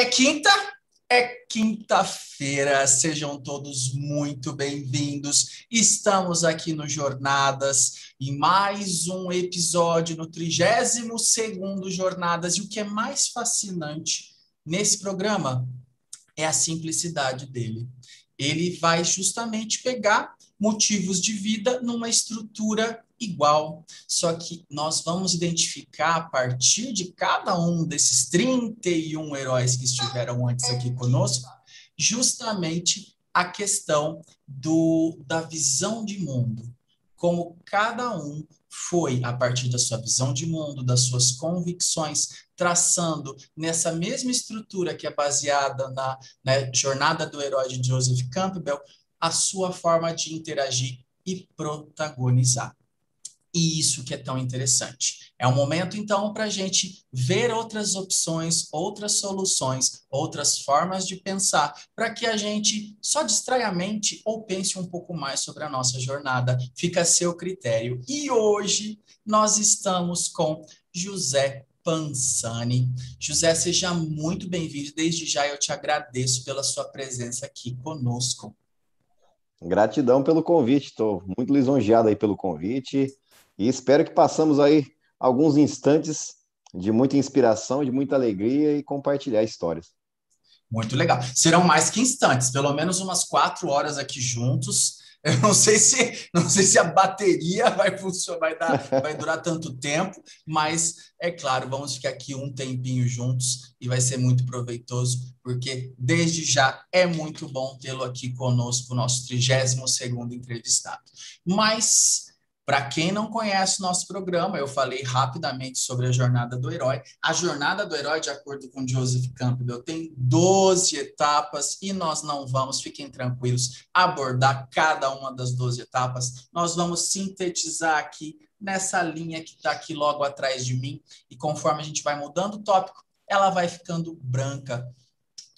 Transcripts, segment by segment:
é quinta? É quinta-feira, sejam todos muito bem-vindos. Estamos aqui no Jornadas, em mais um episódio, no 32 Jornadas. E o que é mais fascinante nesse programa é a simplicidade dele. Ele vai justamente pegar motivos de vida numa estrutura igual, só que nós vamos identificar a partir de cada um desses 31 heróis que estiveram antes aqui conosco, justamente a questão do, da visão de mundo, como cada um foi, a partir da sua visão de mundo, das suas convicções, traçando nessa mesma estrutura que é baseada na, na né, jornada do herói de Joseph Campbell, a sua forma de interagir e protagonizar. E isso que é tão interessante. É um momento, então, para a gente ver outras opções, outras soluções, outras formas de pensar, para que a gente só distraia a mente ou pense um pouco mais sobre a nossa jornada. Fica a seu critério. E hoje nós estamos com José Pansani. José, seja muito bem-vindo. Desde já eu te agradeço pela sua presença aqui conosco. Gratidão pelo convite, estou muito lisonjeado aí pelo convite. E espero que passamos aí alguns instantes de muita inspiração, de muita alegria e compartilhar histórias. Muito legal. Serão mais que instantes, pelo menos umas quatro horas aqui juntos. Eu não sei se, não sei se a bateria vai funcionar, vai, dar, vai durar tanto tempo, mas é claro, vamos ficar aqui um tempinho juntos e vai ser muito proveitoso, porque desde já é muito bom tê-lo aqui conosco, nosso 32 segundo entrevistado. Mas para quem não conhece nosso programa, eu falei rapidamente sobre a jornada do herói. A jornada do herói, de acordo com Joseph Campbell, tem 12 etapas e nós não vamos, fiquem tranquilos, abordar cada uma das 12 etapas. Nós vamos sintetizar aqui nessa linha que está aqui logo atrás de mim e conforme a gente vai mudando o tópico, ela vai ficando branca.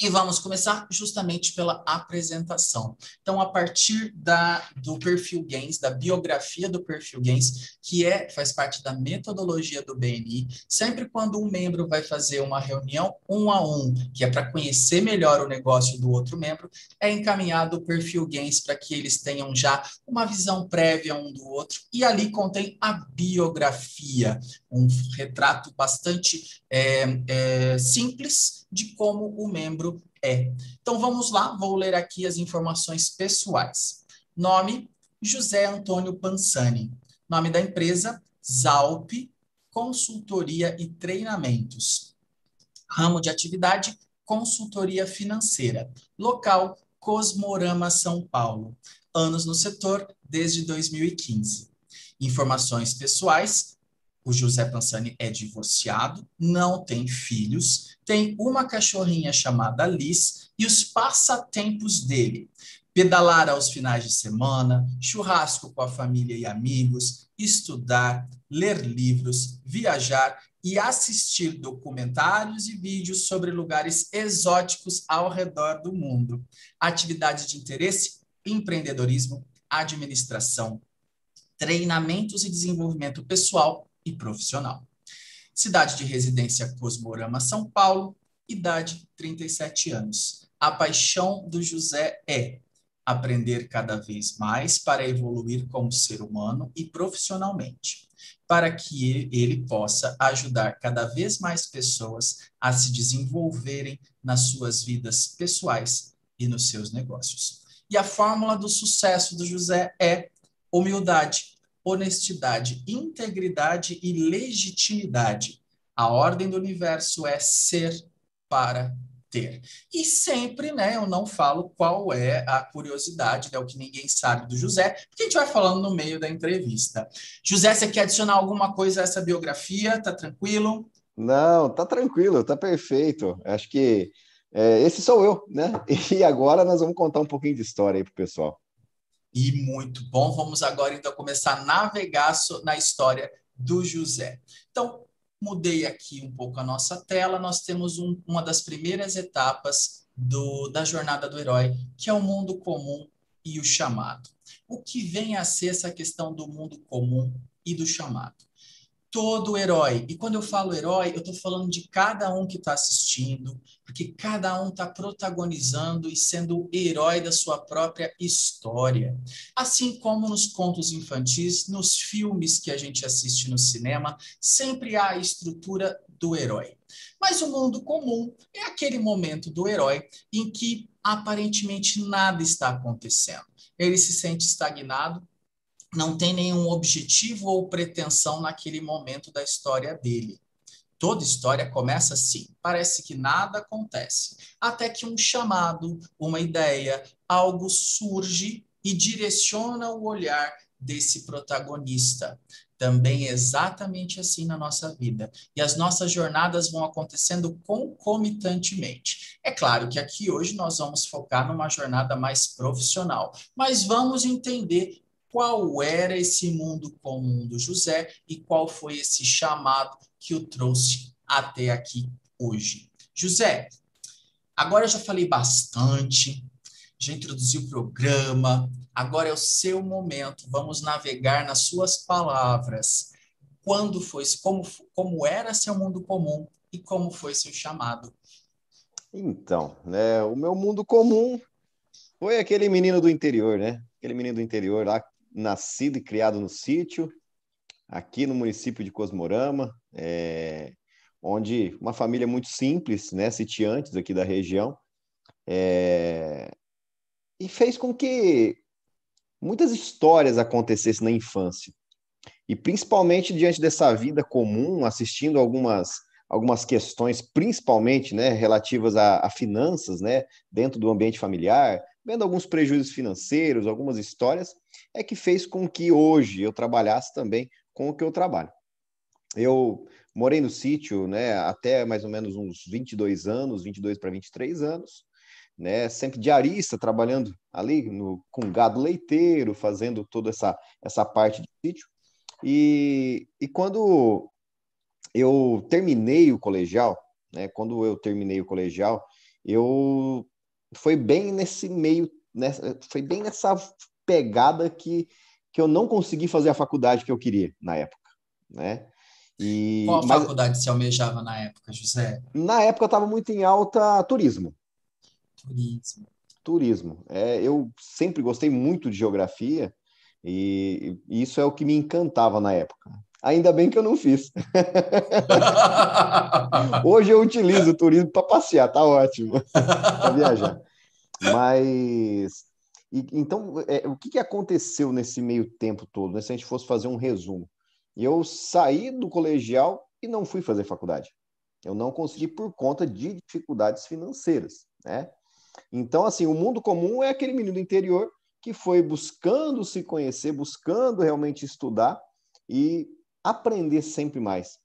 E vamos começar justamente pela apresentação. Então, a partir da, do perfil Gains, da biografia do perfil Gains, que é, faz parte da metodologia do BNI, sempre quando um membro vai fazer uma reunião um a um, que é para conhecer melhor o negócio do outro membro, é encaminhado o perfil Gains para que eles tenham já uma visão prévia um do outro, e ali contém a biografia, um retrato bastante é, é, simples de como o membro é. Então vamos lá, vou ler aqui as informações pessoais. Nome: José Antônio Pansani. Nome da empresa: Zalp Consultoria e Treinamentos. Ramo de atividade: Consultoria Financeira. Local: Cosmorama São Paulo. Anos no setor: desde 2015. Informações pessoais: o José Pansani é divorciado, não tem filhos, tem uma cachorrinha chamada Liz e os passatempos dele: pedalar aos finais de semana, churrasco com a família e amigos, estudar, ler livros, viajar e assistir documentários e vídeos sobre lugares exóticos ao redor do mundo. Atividades de interesse: empreendedorismo, administração, treinamentos e desenvolvimento pessoal e profissional. Cidade de residência Cosmorama, São Paulo, idade 37 anos. A paixão do José é aprender cada vez mais para evoluir como ser humano e profissionalmente, para que ele possa ajudar cada vez mais pessoas a se desenvolverem nas suas vidas pessoais e nos seus negócios. E a fórmula do sucesso do José é humildade, honestidade, integridade e legitimidade. A ordem do universo é ser para ter. E sempre, né, eu não falo qual é a curiosidade, é né, o que ninguém sabe do José, porque a gente vai falando no meio da entrevista. José, você quer adicionar alguma coisa a essa biografia? Tá tranquilo? Não, tá tranquilo, tá perfeito. Acho que é, esse sou eu, né? E agora nós vamos contar um pouquinho de história aí pro pessoal. E muito bom. Vamos agora então começar a navegar na história do José. Então, mudei aqui um pouco a nossa tela. Nós temos um, uma das primeiras etapas do, da jornada do herói, que é o mundo comum e o chamado. O que vem a ser essa questão do mundo comum e do chamado? todo herói. E quando eu falo herói, eu estou falando de cada um que está assistindo, porque cada um está protagonizando e sendo o herói da sua própria história. Assim como nos contos infantis, nos filmes que a gente assiste no cinema, sempre há a estrutura do herói. Mas o mundo comum é aquele momento do herói em que aparentemente nada está acontecendo. Ele se sente estagnado, não tem nenhum objetivo ou pretensão naquele momento da história dele. Toda história começa assim, parece que nada acontece, até que um chamado, uma ideia, algo surge e direciona o olhar desse protagonista. Também é exatamente assim na nossa vida. E as nossas jornadas vão acontecendo concomitantemente. É claro que aqui hoje nós vamos focar numa jornada mais profissional, mas vamos entender qual era esse mundo comum do José e qual foi esse chamado que o trouxe até aqui hoje. José, agora eu já falei bastante, já introduzi o programa, agora é o seu momento, vamos navegar nas suas palavras. Quando foi, como, como era seu mundo comum e como foi seu chamado? Então, né, o meu mundo comum foi aquele menino do interior, né? Aquele menino do interior lá nascido e criado no sítio, aqui no município de Cosmorama, é, onde uma família muito simples, né, sitiantes aqui da região, é, e fez com que muitas histórias acontecessem na infância. E principalmente diante dessa vida comum, assistindo algumas algumas questões, principalmente né, relativas a, a finanças, né, dentro do ambiente familiar, vendo alguns prejuízos financeiros, algumas histórias, é que fez com que hoje eu trabalhasse também com o que eu trabalho. Eu morei no sítio né, até mais ou menos uns 22 anos, 22 para 23 anos, né, sempre diarista, trabalhando ali no, com gado leiteiro, fazendo toda essa, essa parte de sítio. E, e quando eu terminei o colegial, né, quando eu terminei o colegial, eu foi bem nesse meio, nessa, foi bem nessa pegada que, que eu não consegui fazer a faculdade que eu queria na época, né? E, Qual mas, faculdade se almejava na época, José? Na época estava muito em alta turismo. Turismo. Turismo. É, eu sempre gostei muito de geografia e, e isso é o que me encantava na época. Ainda bem que eu não fiz. Hoje eu utilizo o turismo para passear, tá ótimo. para viajar. Mas e, então, é, o que, que aconteceu nesse meio tempo todo, né? se a gente fosse fazer um resumo? Eu saí do colegial e não fui fazer faculdade. Eu não consegui por conta de dificuldades financeiras, né? Então, assim, o mundo comum é aquele menino do interior que foi buscando se conhecer, buscando realmente estudar e aprender sempre mais.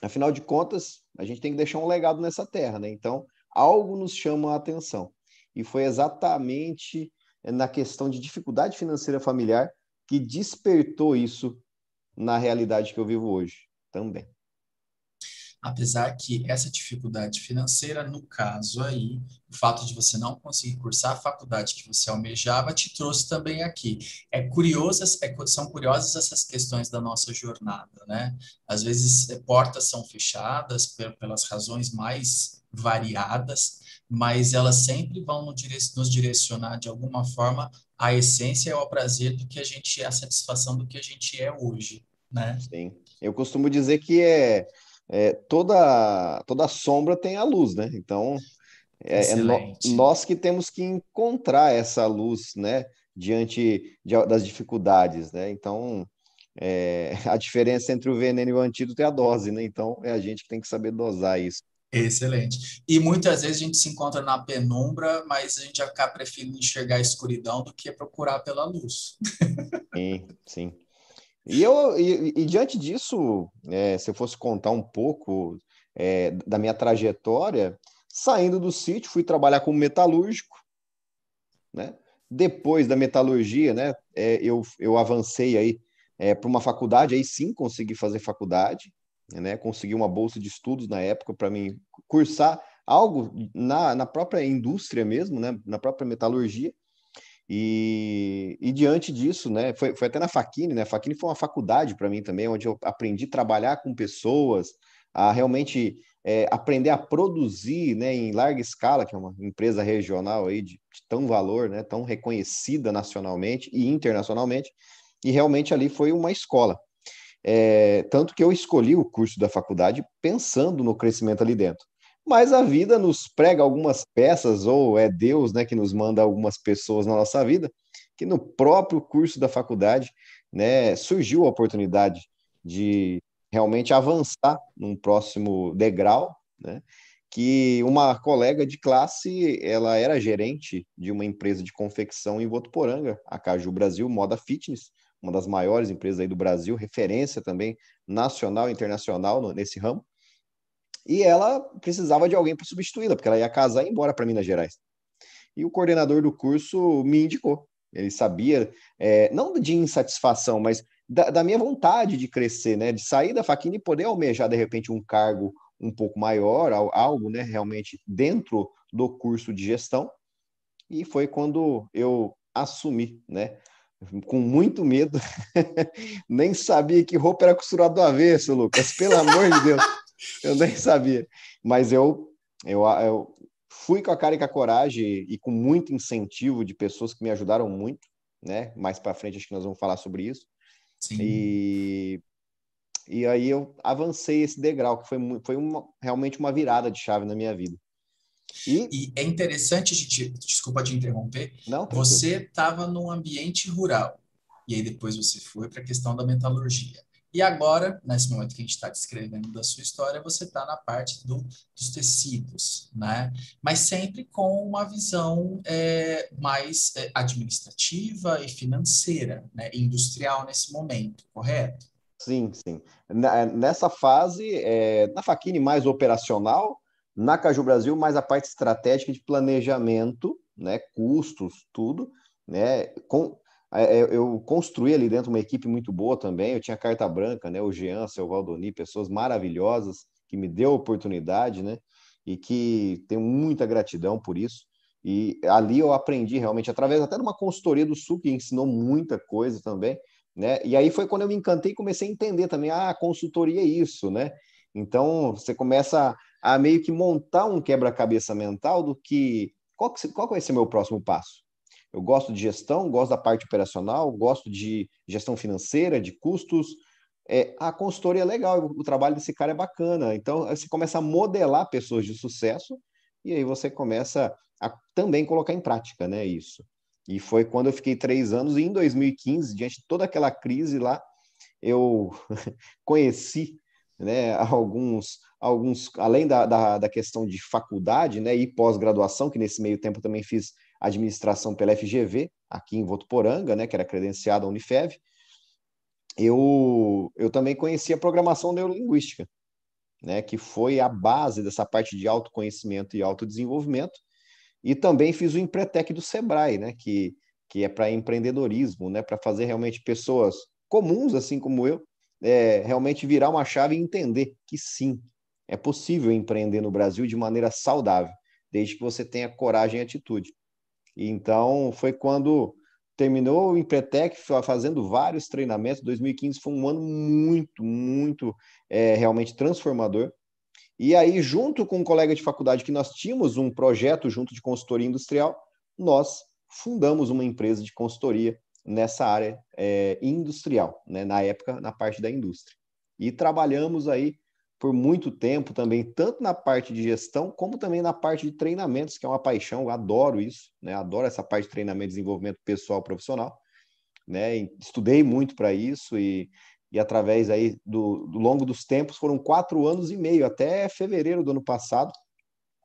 Afinal de contas, a gente tem que deixar um legado nessa terra, né? Então, algo nos chama a atenção. E foi exatamente é na questão de dificuldade financeira familiar que despertou isso na realidade que eu vivo hoje também. Apesar que essa dificuldade financeira, no caso aí, o fato de você não conseguir cursar a faculdade que você almejava te trouxe também aqui. É curiosas, é, são curiosas essas questões da nossa jornada, né? Às vezes é, portas são fechadas pelas razões mais variadas, mas elas sempre vão nos direcionar de alguma forma à essência e ao prazer do que a gente é, à satisfação do que a gente é hoje, né? Sim. Eu costumo dizer que é, é toda toda sombra tem a luz, né? Então é, é no, nós que temos que encontrar essa luz, né? Diante de, das dificuldades, né? Então é, a diferença entre o veneno e o antídoto é a dose, né? Então é a gente que tem que saber dosar isso. Excelente. E muitas vezes a gente se encontra na penumbra, mas a gente acaba preferindo enxergar a escuridão do que procurar pela luz. sim, sim. E, eu, e, e diante disso, é, se eu fosse contar um pouco é, da minha trajetória, saindo do sítio, fui trabalhar como metalúrgico, né? Depois da metalurgia, né, é, eu, eu avancei aí é, para uma faculdade, aí sim consegui fazer faculdade, né? Consegui uma bolsa de estudos na época para mim cursar algo na, na própria indústria mesmo, né? Na própria metalurgia. E, e diante disso, né? Foi, foi até na Faquini, né? A Faquini foi uma faculdade para mim também, onde eu aprendi a trabalhar com pessoas, a realmente é, aprender a produzir né, em larga escala, que é uma empresa regional aí de, de, tão valor, né, tão reconhecida nacionalmente e internacionalmente, e realmente ali foi uma escola. É, tanto que eu escolhi o curso da faculdade pensando no crescimento ali dentro. Mas a vida nos prega algumas peças, ou é Deus né, que nos manda algumas pessoas na nossa vida, que no próprio curso da faculdade né, surgiu a oportunidade de realmente avançar num próximo degrau, né? que uma colega de classe, ela era gerente de uma empresa de confecção em Votuporanga, a Caju Brasil Moda Fitness, uma das maiores empresas aí do Brasil, referência também nacional e internacional no, nesse ramo. E ela precisava de alguém para substituí-la, porque ela ia casar e ir embora para Minas Gerais. E o coordenador do curso me indicou. Ele sabia, é, não de insatisfação, mas da, da, minha vontade de crescer, né? De sair da faquinha e poder almejar, de repente, um cargo um pouco maior, algo, né, realmente dentro do curso de gestão. E foi quando eu assumi, né, com muito medo. nem sabia que roupa era costurada do avesso, Lucas, pelo amor de Deus. Eu nem sabia. Mas eu, eu, eu fui com a cara e com a coragem e com muito incentivo de pessoas que me ajudaram muito, né? Mais para frente acho que nós vamos falar sobre isso. Sim. E e aí eu avancei esse degrau, que foi, foi uma, realmente uma virada de chave na minha vida. E, e é interessante a gente, desculpa te interromper, não, você estava num ambiente rural e aí depois você foi para a questão da metalurgia. E agora, nesse momento que a gente está descrevendo da sua história, você está na parte do, dos tecidos, né? Mas sempre com uma visão é, mais é, administrativa e financeira, né? industrial nesse momento, correto? Sim, sim. Nessa fase, é, na Faquine mais operacional, na Caju Brasil, mais a parte estratégica de planejamento, né, custos, tudo, né, com, é, é, eu construí ali dentro uma equipe muito boa também, eu tinha carta branca, né, o Jean, o Valdoni, pessoas maravilhosas que me deu a oportunidade, né, e que tenho muita gratidão por isso, e ali eu aprendi realmente, através até de uma consultoria do Sul, que ensinou muita coisa também, né, e aí foi quando eu me encantei e comecei a entender também, ah, consultoria é isso, né, então você começa a meio que montar um quebra-cabeça mental do que qual, que qual vai ser meu próximo passo. Eu gosto de gestão, gosto da parte operacional, gosto de gestão financeira, de custos. É, a consultoria é legal, o trabalho desse cara é bacana. Então, você começa a modelar pessoas de sucesso e aí você começa a também colocar em prática né, isso. E foi quando eu fiquei três anos, e em 2015, diante de toda aquela crise lá, eu conheci né, alguns, alguns além da, da, da questão de faculdade né, e pós-graduação, que nesse meio tempo também fiz administração pela FGV, aqui em Votuporanga, né, que era credenciada à Unifev, eu, eu também conheci a programação neurolinguística, né, que foi a base dessa parte de autoconhecimento e autodesenvolvimento, e também fiz o Empretec do Sebrae, né, que, que é para empreendedorismo, né, para fazer realmente pessoas comuns, assim como eu, é, realmente virar uma chave e entender que sim, é possível empreender no Brasil de maneira saudável, desde que você tenha coragem e atitude. então, foi quando terminou o Empretec fazendo vários treinamentos. 2015 foi um ano muito, muito é, realmente transformador. E aí, junto com um colega de faculdade que nós tínhamos um projeto junto de consultoria industrial, nós fundamos uma empresa de consultoria nessa área é, industrial, né? na época, na parte da indústria. E trabalhamos aí por muito tempo também, tanto na parte de gestão, como também na parte de treinamentos, que é uma paixão, eu adoro isso, né? adoro essa parte de treinamento e desenvolvimento pessoal profissional. Né? Estudei muito para isso e, e através aí do, do longo dos tempos, foram quatro anos e meio, até fevereiro do ano passado,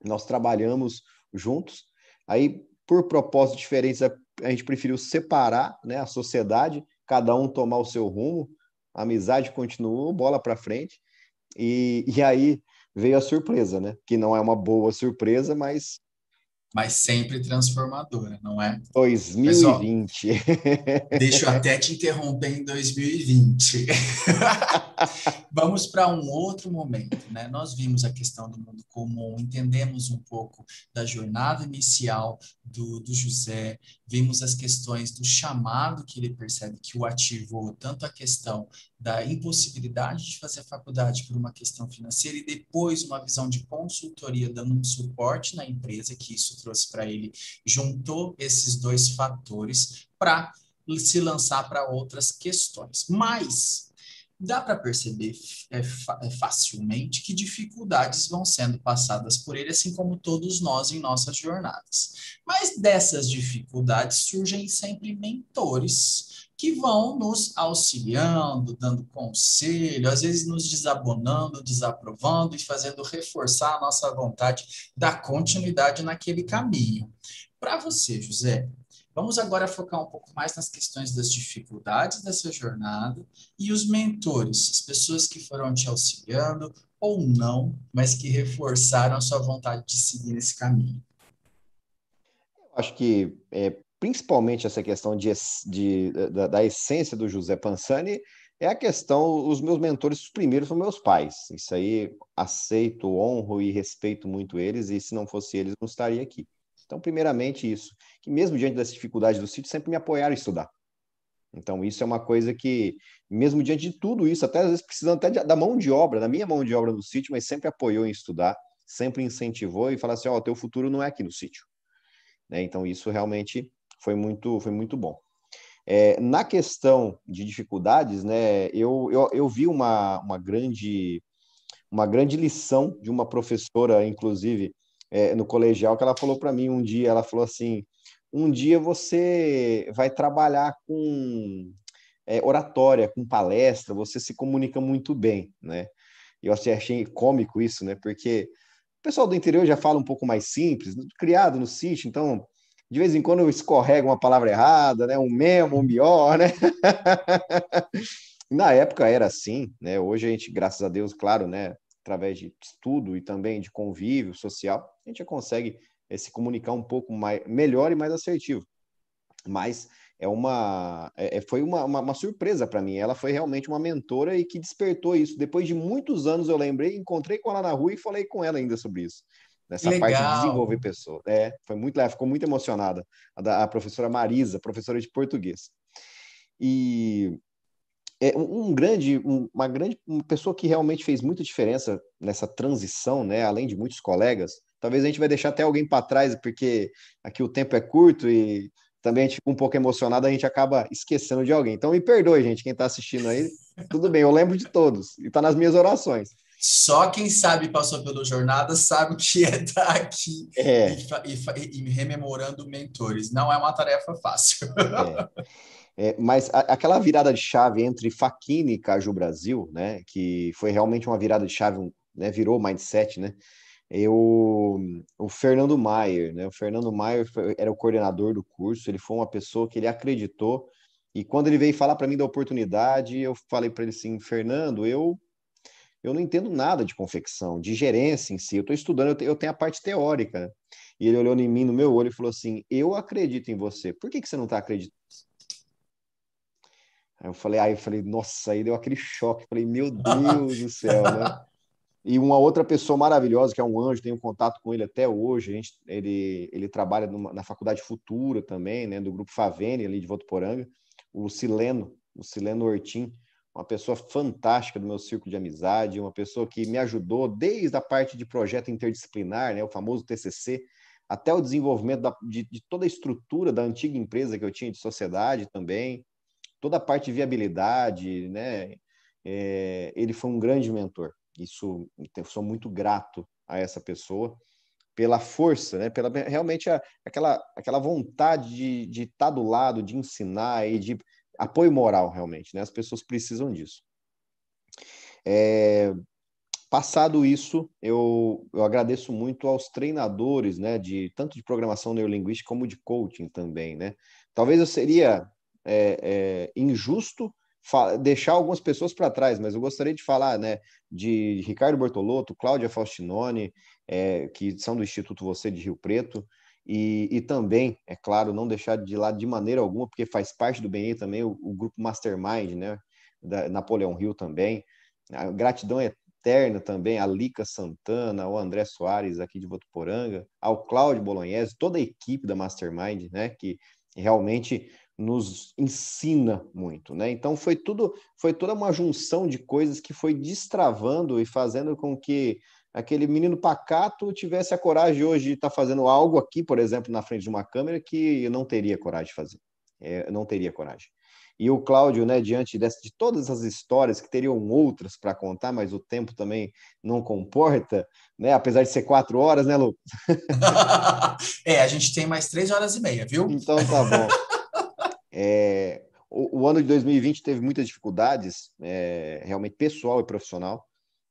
nós trabalhamos juntos. Aí, por propósitos diferentes, a gente preferiu separar né, a sociedade, cada um tomar o seu rumo, a amizade continuou, bola para frente. E, e aí veio a surpresa, né? Que não é uma boa surpresa, mas mas sempre transformadora, não é? 2020. Pessoal, deixa eu até te interromper em 2020. Vamos para um outro momento, né? Nós vimos a questão do mundo comum, entendemos um pouco da jornada inicial do, do José, vimos as questões do chamado que ele percebe que o ativou, tanto a questão da impossibilidade de fazer a faculdade por uma questão financeira e depois uma visão de consultoria dando um suporte na empresa que isso trouxe para ele, juntou esses dois fatores para se lançar para outras questões. Mas dá para perceber é, é, facilmente que dificuldades vão sendo passadas por ele, assim como todos nós em nossas jornadas. Mas dessas dificuldades surgem sempre mentores que vão nos auxiliando, dando conselho, às vezes nos desabonando, desaprovando e fazendo reforçar a nossa vontade da continuidade naquele caminho. Para você, José, vamos agora focar um pouco mais nas questões das dificuldades dessa jornada e os mentores, as pessoas que foram te auxiliando ou não, mas que reforçaram a sua vontade de seguir nesse caminho. Acho que é, principalmente essa questão de, de da, da, essência do José Pansani, é a questão, os meus mentores, os primeiros são meus pais. Isso aí, aceito, honro e respeito muito eles, e se não fosse eles, não estaria aqui. Então, primeiramente, isso. Que mesmo diante das dificuldades do sítio, sempre me apoiaram a estudar. Então, isso é uma coisa que, mesmo diante de tudo isso, até às vezes precisando até da mão de obra, da minha mão de obra no sítio, mas sempre apoiou em estudar, sempre incentivou e falou assim, ó, oh, teu futuro não é aqui no sítio. Né? Então, isso realmente foi muito, foi muito bom. É, na questão de dificuldades, né, eu, eu, eu vi uma, uma, grande, uma grande lição de uma professora, inclusive, é, no colegial, que ela falou para mim um dia, ela falou assim, um dia você vai trabalhar com é, oratória, com palestra, você se comunica muito bem, né? Eu achei cômico isso, né? Porque o pessoal do interior já fala um pouco mais simples, criado no sítio, então de vez em quando escorrega uma palavra errada, né? um memo, um pior, né? Na época era assim, né? Hoje a gente, graças a Deus, claro, né? Através de estudo e também de convívio social, a gente consegue é, se comunicar um pouco mais, melhor e mais assertivo. Mas é uma, é, é foi uma, uma, uma surpresa para mim. Ela foi realmente uma mentora e que despertou isso. Depois de muitos anos eu lembrei, encontrei com ela na rua e falei com ela ainda sobre isso nessa Legal. parte de desenvolver pessoas. É, foi muito legal, ficou muito emocionada a, da, a professora Marisa, professora de português. E é um grande, um, uma grande uma pessoa que realmente fez muita diferença nessa transição, né? Além de muitos colegas, talvez a gente vai deixar até alguém para trás, porque aqui o tempo é curto e também a gente fica um pouco emocionado, a gente acaba esquecendo de alguém. Então me perdoe, gente, quem está assistindo aí. Tudo bem, eu lembro de todos e está nas minhas orações. Só quem sabe passou pela jornada sabe o que é estar aqui é. E, e, e, rememorando mentores. Não é uma tarefa fácil. É. É, mas a, aquela virada de chave entre Faquini e Caju Brasil, né, que foi realmente uma virada de chave, né, virou mindset, né? Eu, o Fernando Maier, né? O Fernando Maier era o coordenador do curso. Ele foi uma pessoa que ele acreditou. E quando ele veio falar para mim da oportunidade, eu falei para ele assim, Fernando, eu eu não entendo nada de confecção, de gerência em si. Eu estou estudando, eu tenho a parte teórica. Né? E ele olhou em mim, no meu olho, e falou assim: Eu acredito em você. Por que, que você não está acreditando? Aí eu falei, aí eu falei, nossa, aí deu aquele choque. Eu falei, meu Deus do céu, né? E uma outra pessoa maravilhosa, que é um anjo, tenho contato com ele até hoje. A gente, ele, ele trabalha numa, na Faculdade Futura também, né? Do grupo Favene, ali de Votuporanga. O o Sileno Hortim uma pessoa fantástica do meu círculo de amizade, uma pessoa que me ajudou desde a parte de projeto interdisciplinar, né, o famoso TCC, até o desenvolvimento da, de, de, toda a estrutura da antiga empresa que eu tinha de sociedade também, toda a parte de viabilidade, né? É, ele foi um grande mentor. Isso, então, sou muito grato a essa pessoa pela força, né? Pela realmente a, aquela aquela vontade de, de estar do lado, de ensinar e de apoio moral, realmente, né? As pessoas precisam disso. É, passado isso, eu, eu agradeço muito aos treinadores, né, de tanto de programação neurolinguística como de coaching também, né? Talvez eu seria é, é, injusto deixar algumas pessoas para trás, mas eu gostaria de falar, né, de Ricardo Bortolotto, Cláudia Faustinoni, é, que são do Instituto Você de Rio Preto, e, e, também, é claro, não deixar de lado de maneira alguma, porque faz parte do BNI também o, o grupo Mastermind, né? Da Napoleão Rio também. A gratidão eterna também, a Lica Santana, ao André Soares aqui de Votuporanga, ao Cláudio Bolognese, toda a equipe da Mastermind, né? Que realmente nos ensina muito, né? Então foi tudo, foi toda uma junção de coisas que foi destravando e fazendo com que aquele menino pacato tivesse a coragem hoje de estar tá fazendo algo aqui, por exemplo, na frente de uma câmera, que eu não teria coragem de fazer. É, eu não teria coragem. E o Cláudio, né, diante dessa, de todas as histórias que teriam outras para contar, mas o tempo também não comporta, né? Apesar de ser quatro horas, né, Lu? é, a gente tem mais três horas e meia, viu? Então tá bom. É, o, o, ano de 2020 teve muitas dificuldades, é, realmente pessoal e profissional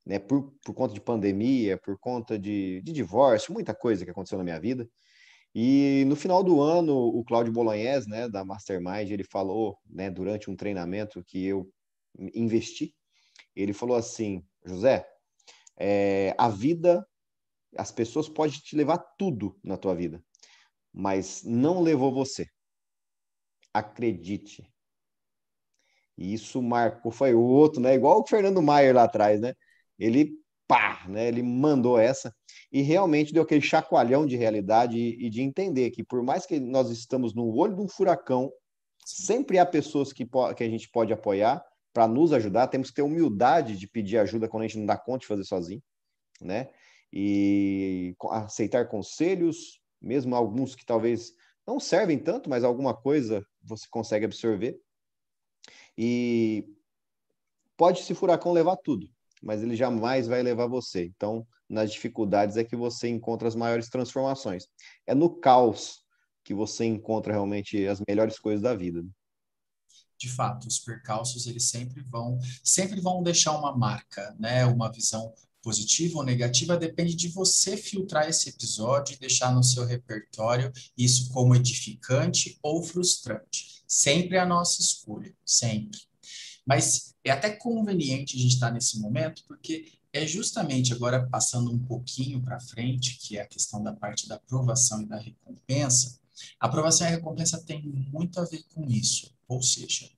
né, por, por conta de pandemia, por conta de, de divórcio, muita coisa que aconteceu na minha vida. E no final do ano, o Claudio Bolognese, né, da Mastermind, ele falou, né, durante um treinamento que eu investi, ele falou assim, José, é, a vida, as pessoas podem te levar tudo na tua vida, mas não levou você. Acredite. E isso marcou, foi o outro, né? Igual o Fernando Maier lá atrás, né? ele pá, né? Ele mandou essa e realmente deu aquele chacoalhão de realidade e, e de entender que por mais que nós estamos no olho de um furacão, sempre há pessoas que, que a gente pode apoiar para nos ajudar. Temos que ter humildade de pedir ajuda quando a gente não dá conta de fazer sozinho, né? E aceitar conselhos, mesmo alguns que talvez não servem tanto, mas alguma coisa você consegue absorver. E pode esse furacão levar tudo mas ele jamais vai levar você. Então, nas dificuldades é que você encontra as maiores transformações. É no caos que você encontra realmente as melhores coisas da vida. Né? De fato, os percalços eles sempre vão, sempre vão deixar uma marca, né? Uma visão positiva ou negativa depende de você filtrar esse episódio e deixar no seu repertório isso como edificante ou frustrante. Sempre a nossa escolha, sempre. Mas é até conveniente a gente estar nesse momento, porque é justamente agora passando um pouquinho para frente, que é a questão da parte da aprovação e da recompensa. A aprovação e a recompensa tem muito a ver com isso, ou seja,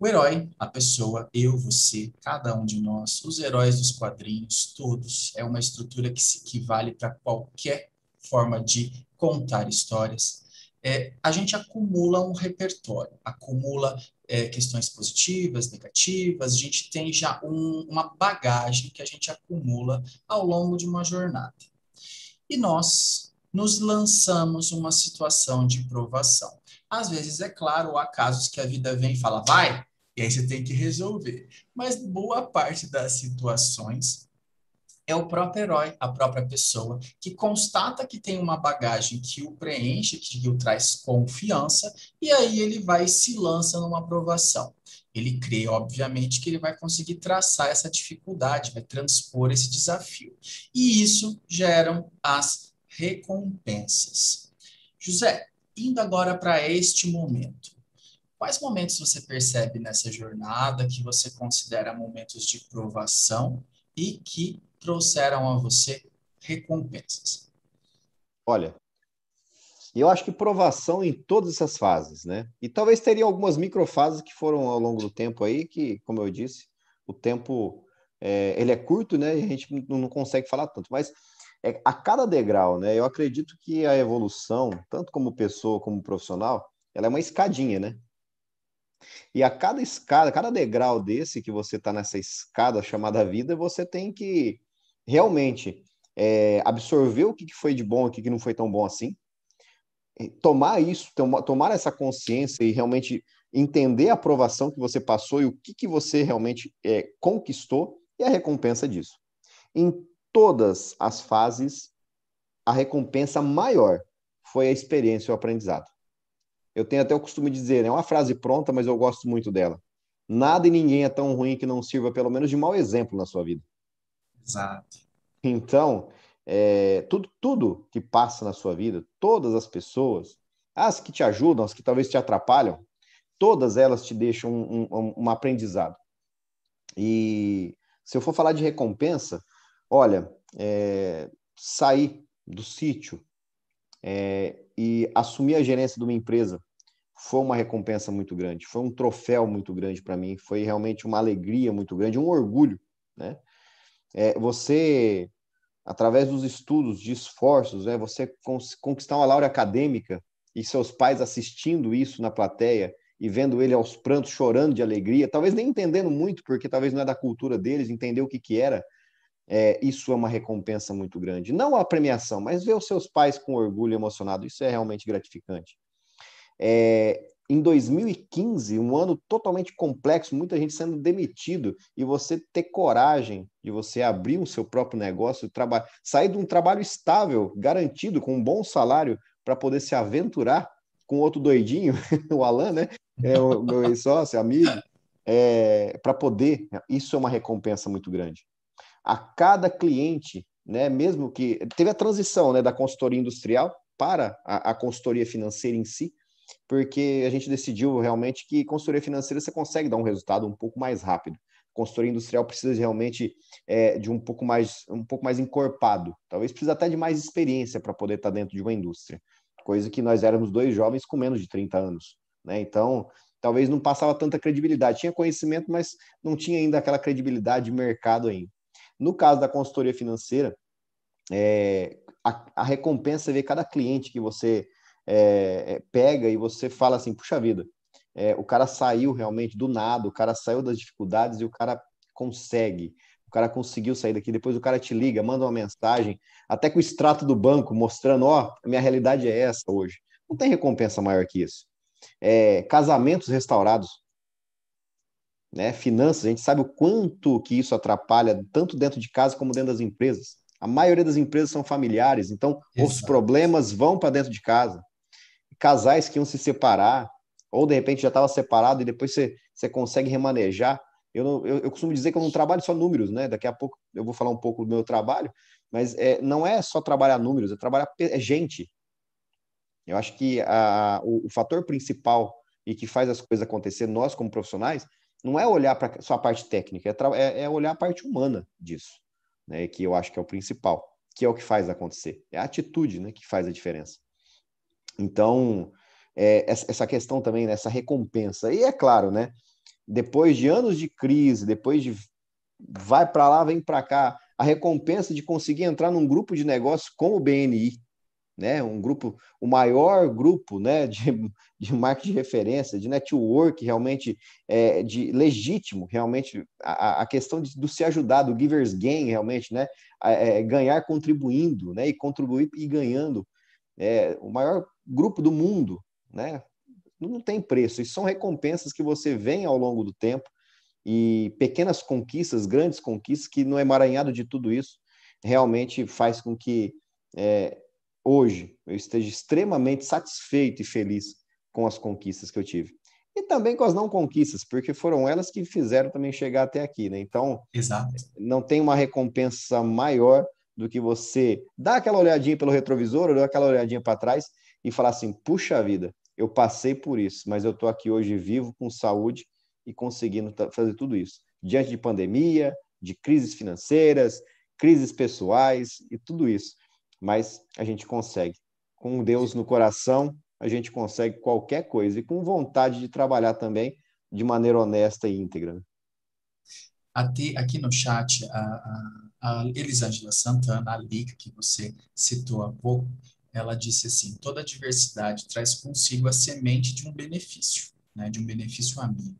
o herói, a pessoa, eu, você, cada um de nós, os heróis dos quadrinhos, todos, é uma estrutura que se equivale para qualquer forma de contar histórias. É, a gente acumula um repertório, acumula é, questões positivas, negativas, a gente tem já um, uma bagagem que a gente acumula ao longo de uma jornada. E nós nos lançamos uma situação de provação. Às vezes, é claro, há casos que a vida vem e fala, vai, e aí você tem que resolver. Mas boa parte das situações é o próprio herói, a própria pessoa, que constata que tem uma bagagem que o preenche, que o traz confiança, e aí ele vai e se lança numa aprovação. Ele crê, obviamente, que ele vai conseguir traçar essa dificuldade, vai transpor esse desafio. E isso geram as recompensas. José, indo agora para este momento. Quais momentos você percebe nessa jornada que você considera momentos de provação e que trouxeram a você recompensas? Olha, eu acho que provação em todas essas fases, né? E talvez teria algumas microfases que foram ao longo do tempo aí, que, como eu disse, o tempo é, ele é curto, né? E a gente não consegue falar tanto, mas é, a cada degrau, né? Eu acredito que a evolução, tanto como pessoa como profissional, ela é uma escadinha, né? E a cada escada, cada degrau desse que você está nessa escada chamada vida, você tem que realmente é, absorver o que foi de bom e o que não foi tão bom assim, tomar isso, tomar essa consciência e realmente entender a aprovação que você passou e o que, que você realmente é, conquistou e a recompensa disso. Em todas as fases, a recompensa maior foi a experiência e o aprendizado. Eu tenho até o costume de dizer, é uma frase pronta, mas eu gosto muito dela. Nada e ninguém é tão ruim que não sirva pelo menos de mau exemplo na sua vida. Exato. Então, é, tudo, tudo que passa na sua vida, todas as pessoas, as que te ajudam, as que talvez te atrapalham, todas elas te deixam um, um, um aprendizado. E se eu for falar de recompensa, olha, é, sair do sítio é, e assumir a gerência de uma empresa foi uma recompensa muito grande, foi um troféu muito grande para mim, foi realmente uma alegria muito grande, um orgulho, né? é, você, através dos estudos, de esforços, né, você conquistar uma laurea acadêmica e seus pais assistindo isso na plateia e vendo ele aos prantos, chorando de alegria, talvez nem entendendo muito, porque talvez não é da cultura deles, entender o que, que era, é, isso é uma recompensa muito grande. Não a premiação, mas ver os seus pais com orgulho emocionado, isso é realmente gratificante. É, em 2015, um ano totalmente complexo, muita gente sendo demitido, e você ter coragem de você abrir o seu próprio negócio, sair de um trabalho estável, garantido, com um bom salário, para poder se aventurar com outro doidinho, o Alan, né? É o meu ex-sócio, amigo, é, para poder. Isso é uma recompensa muito grande. A cada cliente, né, mesmo que. Teve a transição né, da consultoria industrial para a, a consultoria financeira em si porque a gente decidiu realmente que consultoria financeira você consegue dar um resultado um pouco mais rápido. Consultoria industrial precisa de, realmente é, de um pouco mais um pouco mais encorpado, talvez precisa até de mais experiência para poder estar tá dentro de uma indústria, coisa que nós éramos dois jovens com menos de 30 anos, né? Então, talvez não passava tanta credibilidade, tinha conhecimento, mas não tinha ainda aquela credibilidade de mercado ainda. No caso da consultoria financeira, é, a, a recompensa é ver cada cliente que você é, é, pega e você fala assim, puxa vida, é, o cara saiu realmente do nada, o cara saiu das dificuldades e o cara consegue. O cara conseguiu sair daqui, depois o cara te liga, manda uma mensagem, até com o extrato do banco mostrando, ó, oh, minha realidade é essa hoje. Não tem recompensa maior que isso. É, casamentos restaurados, né? Finanças, a gente sabe o quanto que isso atrapalha tanto dentro de casa como dentro das empresas. A maioria das empresas são familiares, então Exato. os problemas vão para dentro de casa casais que iam se separar, ou de repente já estava separado e depois você, você consegue remanejar. Eu, não, eu, eu, costumo dizer que eu não trabalho só números, né? Daqui a pouco eu vou falar um pouco do meu trabalho, mas é, não é só trabalhar números, é trabalhar é gente. Eu acho que a, o, o fator principal e que faz as coisas acontecer, nós como profissionais, não é olhar para só a parte técnica, é, é, é, olhar a parte humana disso, né? Que eu acho que é o principal, que é o que faz acontecer. É a atitude, né, que faz a diferença. Então, é, essa questão também, né, essa recompensa. E é claro, né? Depois de anos de crise, depois de vai para lá, vem para cá, a recompensa de conseguir entrar num grupo de negócios como o BNI, né? Um grupo, o maior grupo, né? De, de marca de referência, de network realmente é, de legítimo, realmente a, a questão de, do se ajudar, do givers gain realmente, né? É, ganhar contribuindo, né? E contribuir e ganhando. É, o maior grupo do mundo, né? Não tem preço. E são recompensas que você vem ao longo do tempo e pequenas conquistas, grandes conquistas, que no emaranhado de tudo isso realmente faz com que é, hoje eu esteja extremamente satisfeito e feliz com as conquistas que eu tive. E também com as não conquistas, porque foram elas que fizeram também chegar até aqui, né? Então, Exato. não tem uma recompensa maior do que você dar aquela olhadinha pelo retrovisor, ou dar aquela olhadinha para trás e falar assim: puxa vida, eu passei por isso, mas eu estou aqui hoje vivo, com saúde e conseguindo fazer tudo isso. Diante de pandemia, de crises financeiras, crises pessoais e tudo isso. Mas a gente consegue. Com Deus no coração, a gente consegue qualquer coisa e com vontade de trabalhar também de maneira honesta e íntegra. Né? Até aqui no chat, a, a, a Elisângela Santana, a Lica, que você citou há pouco, ela disse assim: toda diversidade traz consigo a semente de um benefício, né, de um benefício amigo.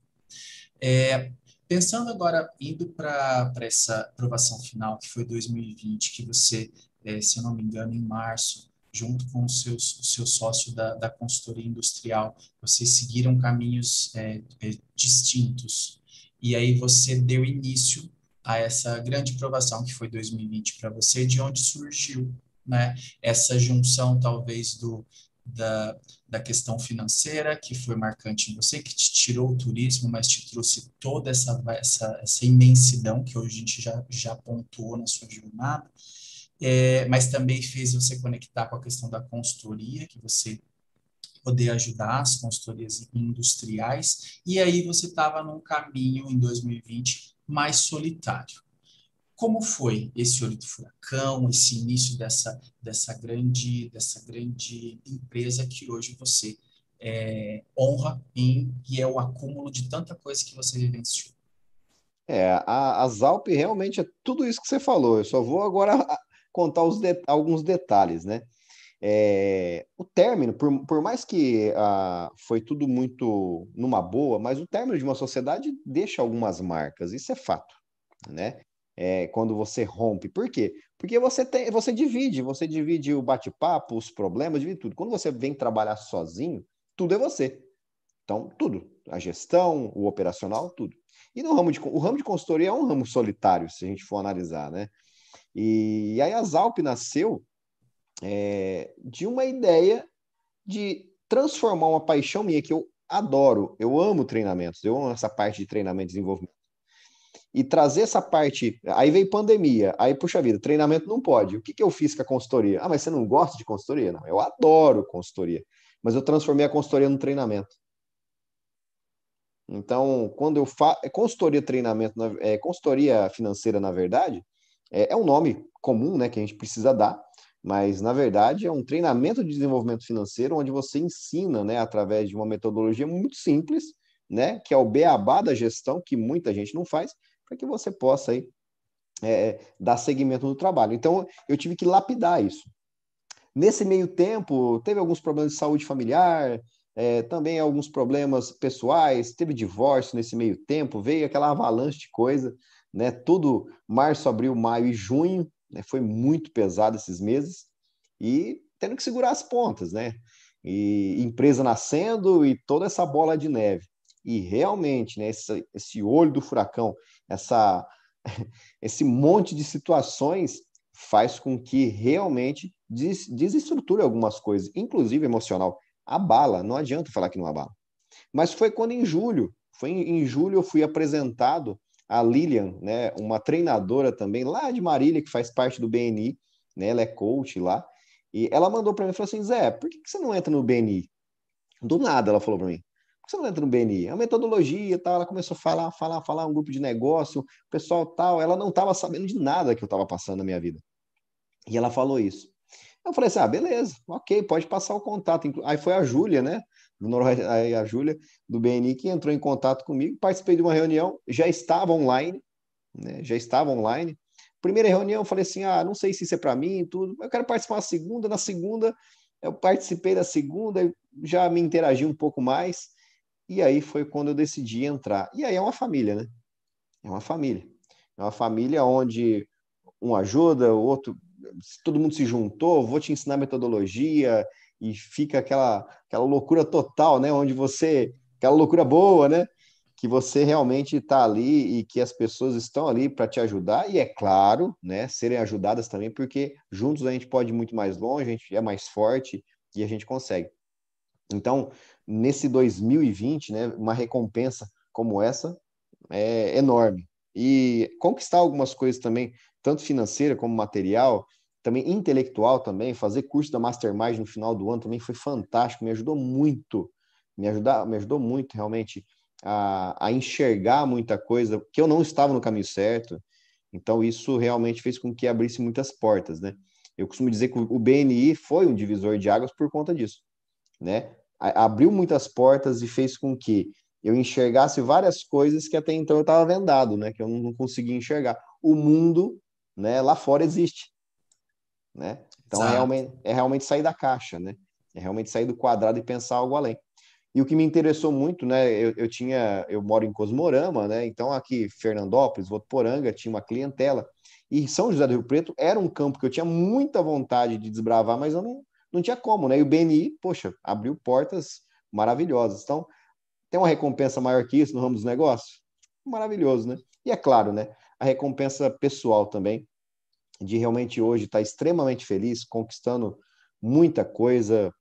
É, pensando agora, indo para essa aprovação final, que foi 2020, que você, é, se eu não me engano, em março, junto com o seu, o seu sócio da, da consultoria industrial, vocês seguiram caminhos é, é, distintos. E aí você deu início a essa grande aprovação que foi 2020 para você, de onde surgiu né? Essa junção, talvez, do, da, da questão financeira, que foi marcante em você, que te tirou o turismo, mas te trouxe toda essa, essa, essa imensidão que hoje a gente já, já pontuou na sua jornada, é, mas também fez você conectar com a questão da consultoria, que você poder ajudar as consultorias industriais, e aí você estava num caminho em 2020 mais solitário. Como foi esse olho do furacão, esse início dessa, dessa, grande, dessa grande empresa que hoje você é, honra em, e é o acúmulo de tanta coisa que você vivenciou? É, a, a Zalp realmente é tudo isso que você falou. Eu só vou agora contar de, alguns detalhes, né? É, o término, por, por mais que ah, foi tudo muito numa boa, mas o término de uma sociedade deixa algumas marcas, isso é fato, né? é, quando você rompe. Por quê? Porque você, tem, você divide, você divide o bate-papo, os problemas, divide tudo. Quando você vem trabalhar sozinho, tudo é você. Então, tudo. A gestão, o operacional, tudo. E no ramo de, o ramo de consultoria é um ramo solitário, se a gente for analisar, né? E, e aí a Zalp nasceu é, de uma ideia de transformar uma paixão minha, que eu adoro, eu amo treinamentos, eu amo essa parte de treinamento e desenvolvimento e trazer essa parte. Aí veio pandemia, aí, puxa vida, treinamento não pode. O que, que eu fiz com a consultoria? Ah, mas você não gosta de consultoria? Não, eu adoro consultoria, mas eu transformei a consultoria no treinamento. Então, quando eu faço. É consultoria treinamento, é, consultoria financeira, na verdade, é, é um nome comum né, que a gente precisa dar, mas na verdade é um treinamento de desenvolvimento financeiro onde você ensina, né, através de uma metodologia muito simples, né, que é o beabá da gestão, que muita gente não faz, para que você possa aí, é, dar seguimento no trabalho. Então, eu tive que lapidar isso. Nesse meio tempo, teve alguns problemas de saúde familiar, é, também alguns problemas pessoais, teve divórcio nesse meio tempo, veio aquela avalanche de coisa, né? Tudo março, abril, maio e junho, né? foi muito pesado esses meses, e tendo que segurar as pontas, né? E empresa nascendo e toda essa bola de neve. E realmente, né, esse, esse olho do furacão essa, esse monte de situações faz com que realmente des, desestruture algumas coisas, inclusive emocional. Abala, não adianta falar que não abala. Mas foi quando em julho, foi em, em julho eu fui apresentado a Lilian, né, uma treinadora também lá de Marília que faz parte do BNI, né, ela é coach lá, e ela mandou para mim e falou assim, Zé, por que, que você não entra no BNI? Do nada ela falou para mim você não entra no BNI? É uma metodologia e tá? tal. Ela começou a falar, falar, falar, um grupo de negócio, o pessoal tal. Ela não estava sabendo de nada que eu estava passando na minha vida. E ela falou isso. Eu falei assim, ah, beleza, ok, pode passar o contato. Aí foi a Júlia, né? Aí a Júlia do BNI que entrou em contato comigo, participei de uma reunião, já estava online, né? Já estava online. Primeira reunião, eu falei assim, ah, não sei se isso é para mim, e tudo. Eu quero participar da segunda. Na segunda, eu participei da segunda, já me interagi um pouco mais. E aí foi quando eu decidi entrar. E aí é uma família, né? É uma família. É uma família onde um ajuda, o outro, todo mundo se juntou, vou te ensinar metodologia e fica aquela aquela loucura total, né, onde você, aquela loucura boa, né? que você realmente está ali e que as pessoas estão ali para te ajudar, e é claro, né, serem ajudadas também, porque juntos a gente pode ir muito mais longe, a gente é mais forte e a gente consegue. Então, nesse 2020, né, uma recompensa como essa é enorme. E conquistar algumas coisas também, tanto financeira como material, também intelectual também, fazer curso da Mastermind no final do ano também foi fantástico, me ajudou muito, me, ajudar, me ajudou muito realmente a, a enxergar muita coisa, que eu não estava no caminho certo, então isso realmente fez com que abrisse muitas portas, né? Eu costumo dizer que o BNI foi um divisor de águas por conta disso, né? abriu muitas portas e fez com que eu enxergasse várias coisas que até então eu estava vendado, né? Que eu não conseguia enxergar. O mundo, né? Lá fora existe, né? Então é realmente, é realmente sair da caixa, né? É realmente sair do quadrado e pensar algo além. E o que me interessou muito, né? Eu, eu tinha, eu moro em Cosmorama, né? Então aqui Fernandópolis, Votuporanga, tinha uma clientela e São José do Rio Preto era um campo que eu tinha muita vontade de desbravar, mas eu não, não tinha como, né? E o BNI, poxa, abriu portas maravilhosas. Então, tem uma recompensa maior que isso no ramo dos negócios? Maravilhoso, né? E é claro, né? A recompensa pessoal também, de realmente hoje estar extremamente feliz, conquistando muita coisa.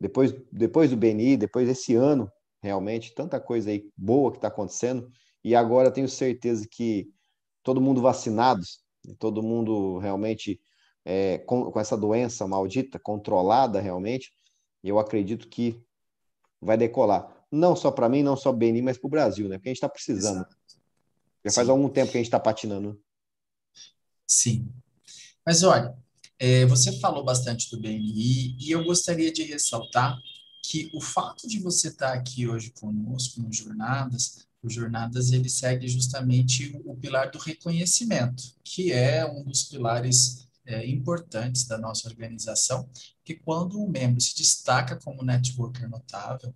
Depois, depois do BNI, depois desse ano, realmente, tanta coisa aí boa que está acontecendo. E agora tenho certeza que todo mundo vacinado, todo mundo realmente é, com, com essa doença maldita, controlada realmente, eu acredito que vai decolar. Não só para mim, não só Benin, mas para o Brasil, né? Porque a gente está precisando. Exato. Já faz algum tempo que a gente está patinando. Sim. Mas olha, é, você falou bastante do BNI e eu gostaria de ressaltar que o fato de você estar tá aqui hoje conosco no Jornadas, o Jornadas ele segue justamente o, o pilar do reconhecimento, que é um dos pilares é, importantes da nossa organização, que quando um membro se destaca como networker notável,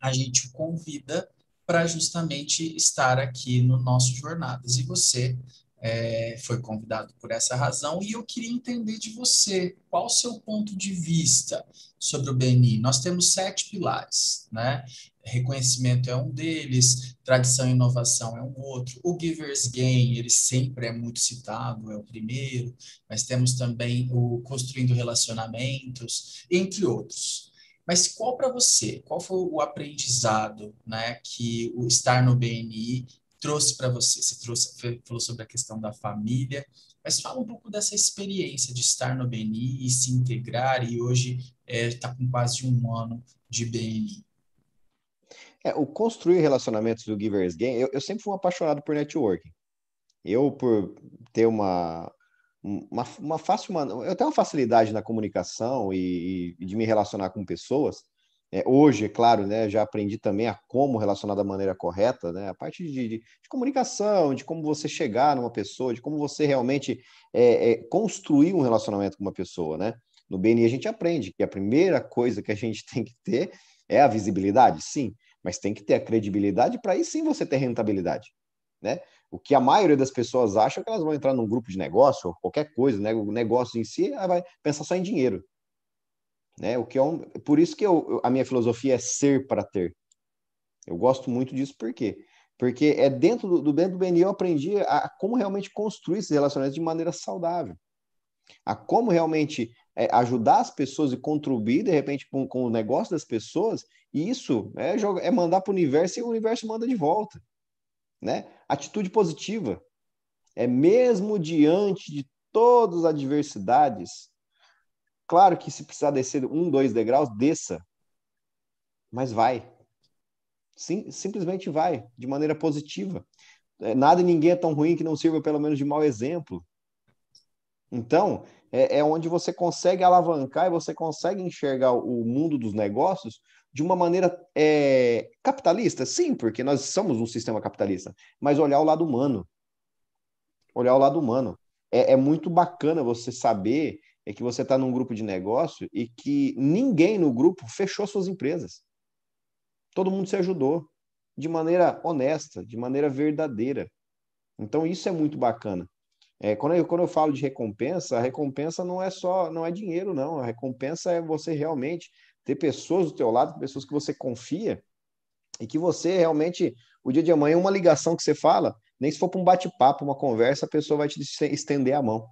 a gente o convida para justamente estar aqui no nosso Jornadas. E você é, foi convidado por essa razão e eu queria entender de você qual o seu ponto de vista sobre o BNI. Nós temos sete pilares, né? reconhecimento é um deles, tradição e inovação é um outro. O Giver's gain ele sempre é muito citado, é o primeiro, mas temos também o Construindo Relacionamentos, entre outros. Mas qual para você, qual foi o aprendizado né, que o estar no BNI trouxe para você? Você trouxe, falou sobre a questão da família, mas fala um pouco dessa experiência de estar no BNI e se integrar e hoje está eh, é, com quase um ano de BNI. É, o construir relacionamentos do Givers Game, eu, eu sempre fui um apaixonado por networking. Eu, por ter uma, uma, uma fácil, uma, eu tenho uma facilidade na comunicação e, e de me relacionar com pessoas. É, hoje, é claro, né, já aprendi também a como relacionar da maneira correta, né, a parte de, de, de comunicação, de como você chegar numa pessoa, de como você realmente é, é, construir um relacionamento com uma pessoa, né? No BNI a gente aprende que a primeira coisa que a gente tem que ter é a visibilidade, sim, mas tem que ter a credibilidade para aí sim você ter rentabilidade, né? O que a maioria das pessoas é que elas vão entrar num grupo de negócio, ou qualquer coisa, né? o negócio em si, ela vai pensar só em dinheiro. Né? O que é um... Por isso que eu, a minha filosofia é ser para ter. Eu gosto muito disso, por quê? Porque é dentro do, dentro do BNI eu aprendi a como realmente construir esses relacionamentos de maneira saudável. A como realmente é, ajudar as pessoas e contribuir, de repente, com, com o negócio das pessoas, e isso é, é mandar para o universo e o universo manda de volta. Né? Atitude positiva. É mesmo diante de todas as adversidades, claro que se precisar descer um, dois degraus, desça. Mas vai. Sim, simplesmente vai, de maneira positiva. É, nada e ninguém é tão ruim que não sirva pelo menos de mau exemplo. Então, é, é onde você consegue alavancar e você consegue enxergar o mundo dos negócios de uma maneira é, capitalista, sim, porque nós somos um sistema capitalista, mas olhar o lado humano. Olhar o lado humano. É, é muito bacana você saber é que você está num grupo de negócio e que ninguém no grupo fechou suas empresas. Todo mundo se ajudou de maneira honesta, de maneira verdadeira. Então, isso é muito bacana. É, quando, eu, quando eu falo de recompensa, a recompensa não é só, não é dinheiro, não. A recompensa é você realmente ter pessoas do teu lado, pessoas que você confia e que você realmente, o dia de amanhã, uma ligação que você fala, nem se for para um bate-papo, uma conversa, a pessoa vai te estender a mão.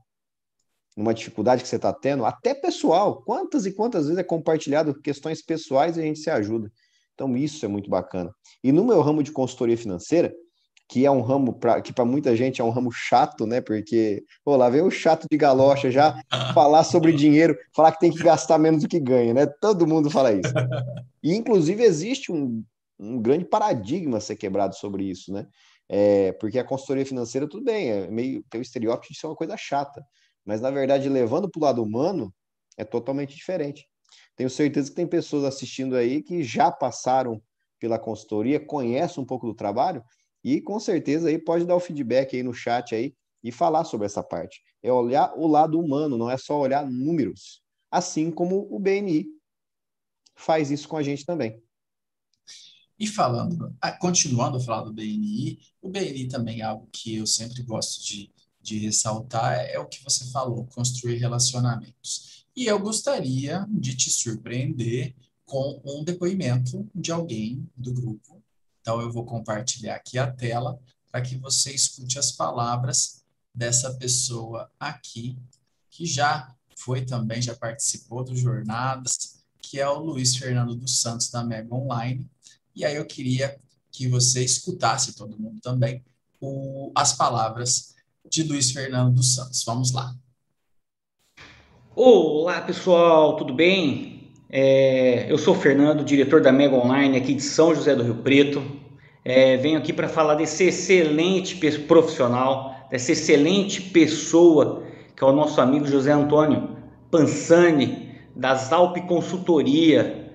Numa dificuldade que você está tendo, até pessoal. Quantas e quantas vezes é compartilhado questões pessoais e a gente se ajuda. Então, isso é muito bacana. E no meu ramo de consultoria financeira, que é um ramo pra, que para muita gente é um ramo chato, né? Porque, pô, lá vem o chato de galocha já falar sobre dinheiro, falar que tem que gastar menos do que ganha, né? Todo mundo fala isso. E, inclusive, existe um, um grande paradigma a ser quebrado sobre isso, né? É, porque a consultoria financeira, tudo bem, é meio tem o estereótipo de ser uma coisa chata. Mas, na verdade, levando para o lado humano, é totalmente diferente. Tenho certeza que tem pessoas assistindo aí que já passaram pela consultoria, conhecem um pouco do trabalho e com certeza aí pode dar o feedback aí no chat aí e falar sobre essa parte. É olhar o lado humano, não é só olhar números. Assim como o BNI faz isso com a gente também. E falando, ah, continuando a falar do BNI, o BNI também é algo que eu sempre gosto de, de ressaltar, é, é o que você falou, construir relacionamentos. E eu gostaria de te surpreender com um depoimento de alguém do grupo então, eu vou compartilhar aqui a tela para que você escute as palavras dessa pessoa aqui, que já foi também, já participou do Jornadas, que é o Luiz Fernando dos Santos, da Mega Online. E aí eu queria que você escutasse, todo mundo também, o, as palavras de Luiz Fernando dos Santos. Vamos lá. Olá, pessoal, tudo bem? É, eu sou o Fernando, diretor da Mega Online aqui de São José do Rio Preto. É, venho aqui para falar desse excelente profissional, dessa excelente pessoa que é o nosso amigo José Antônio Pansani, da Zalp Consultoria.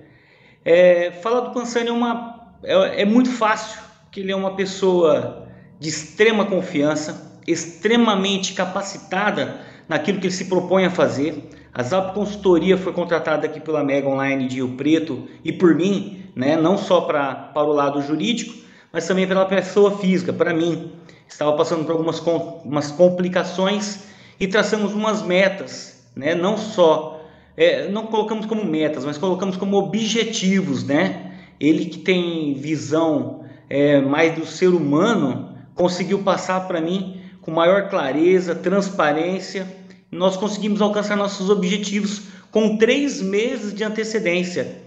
É, falar do Pansani é, uma, é, é muito fácil, porque ele é uma pessoa de extrema confiança, extremamente capacitada naquilo que ele se propõe a fazer a Zap Consultoria foi contratada aqui pela Mega Online de Rio Preto e por mim, né, não só pra, para o lado jurídico, mas também pela pessoa física, para mim. Estava passando por algumas umas complicações e traçamos umas metas, né, não só, é, não colocamos como metas, mas colocamos como objetivos, né? Ele que tem visão é, mais do ser humano conseguiu passar para mim com maior clareza, transparência nós conseguimos alcançar nossos objetivos com três meses de antecedência.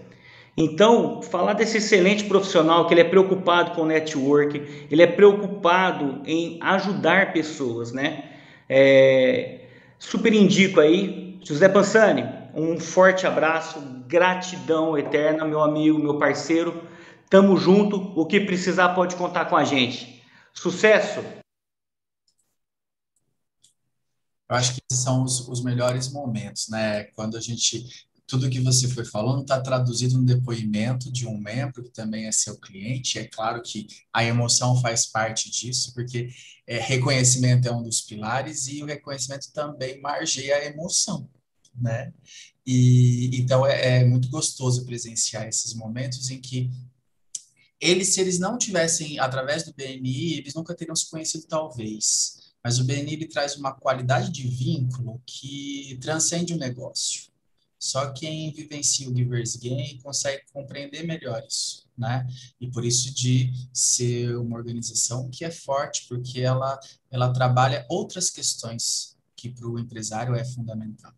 Então, falar desse excelente profissional que ele é preocupado com o network, ele é preocupado em ajudar pessoas, né? É, super indico aí, José Pansani, um forte abraço, gratidão eterna, meu amigo, meu parceiro. Tamo junto, o que precisar pode contar com a gente. Sucesso! Eu acho que esses são os, os melhores momentos, né? Quando a gente tudo que você foi falando está traduzido no depoimento de um membro que também é seu cliente. É claro que a emoção faz parte disso, porque é, reconhecimento é um dos pilares e o reconhecimento também margeia a emoção, né? E então é, é muito gostoso presenciar esses momentos em que eles, se eles não tivessem através do BNI, eles nunca teriam se conhecido talvez mas o BNI ele traz uma qualidade de vínculo que transcende o negócio. Só quem vivencia o Givers Game consegue compreender melhor isso, né? E por isso de ser uma organização que é forte, porque ela, ela trabalha outras questões que para o empresário é fundamental.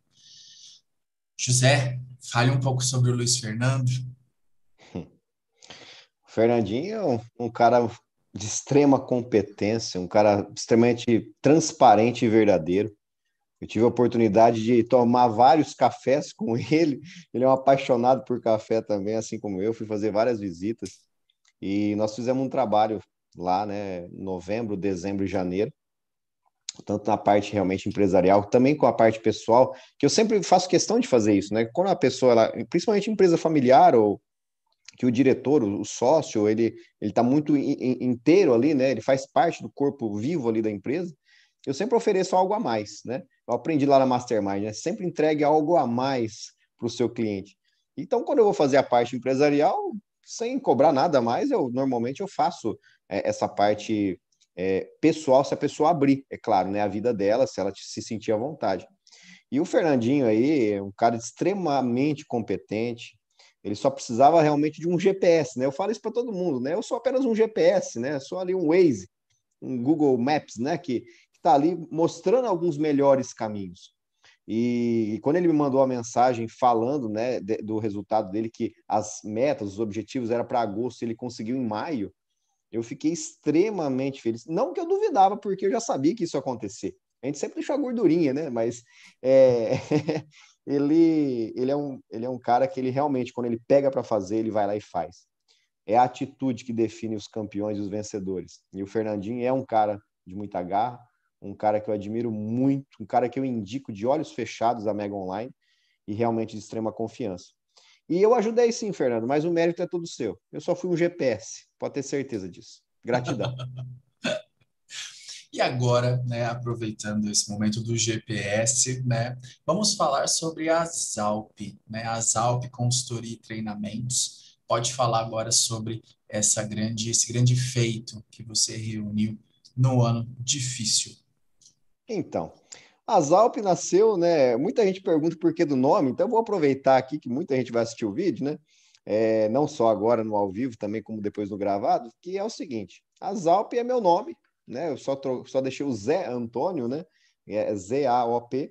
José, fale um pouco sobre o Luiz Fernando. Fernandinho, é um cara de extrema competência, um cara extremamente transparente e verdadeiro. Eu tive a oportunidade de tomar vários cafés com ele. Ele é um apaixonado por café também, assim como eu. Fui fazer várias visitas e nós fizemos um trabalho lá, né? Novembro, dezembro e janeiro, tanto na parte realmente empresarial, também com a parte pessoal, que eu sempre faço questão de fazer isso, né? Quando a pessoa, ela, principalmente empresa familiar ou que o diretor, o, sócio, ele ele está muito inteiro ali, né? Ele faz parte do corpo vivo ali da empresa. Eu sempre ofereço algo a mais, né? Eu aprendi lá na Mastermind, né? Sempre entregue algo a mais para o seu cliente. Então, quando eu vou fazer a parte empresarial, sem cobrar nada a mais, eu normalmente eu faço é, essa parte é, pessoal, se a pessoa abrir, é claro, né? A vida dela, se ela se sentir à vontade. E o Fernandinho aí, um cara extremamente competente, ele só precisava realmente de um GPS, né? Eu falo isso para todo mundo, né? Eu sou apenas um GPS, né? Eu sou ali um Waze, um Google Maps, né? Que está ali mostrando alguns melhores caminhos. E quando ele me mandou a mensagem falando né, de, do resultado dele, que as metas, os objetivos era para agosto, ele conseguiu em maio, eu fiquei extremamente feliz. Não que eu duvidava, porque eu já sabia que isso ia acontecer. A gente sempre deixou a gordurinha, né? Mas é... ele, ele, é um, ele é um cara que ele realmente, quando ele pega para fazer, ele vai lá e faz. É a atitude que define os campeões e os vencedores. E o Fernandinho é um cara de muita garra, um cara que eu admiro muito, um cara que eu indico de olhos fechados a Mega Online e realmente de extrema confiança. E eu ajudei sim, Fernando, mas o mérito é todo seu. Eu só fui um GPS, pode ter certeza disso. Gratidão. E agora, né, aproveitando esse momento do GPS, né, vamos falar sobre a Zalp, né, a Zalp Consultoria e Treinamentos. Pode falar agora sobre essa grande, esse grande feito que você reuniu no ano difícil. Então, a Zalp nasceu, né? Muita gente pergunta por que do nome, então vou aproveitar aqui que muita gente vai assistir o vídeo, né? É, não só agora no ao vivo, também como depois no gravado, que é o seguinte: a Zalp é meu nome, né? Eu só, tro... só deixei o Zé Antônio, né? É Z-A-O-P.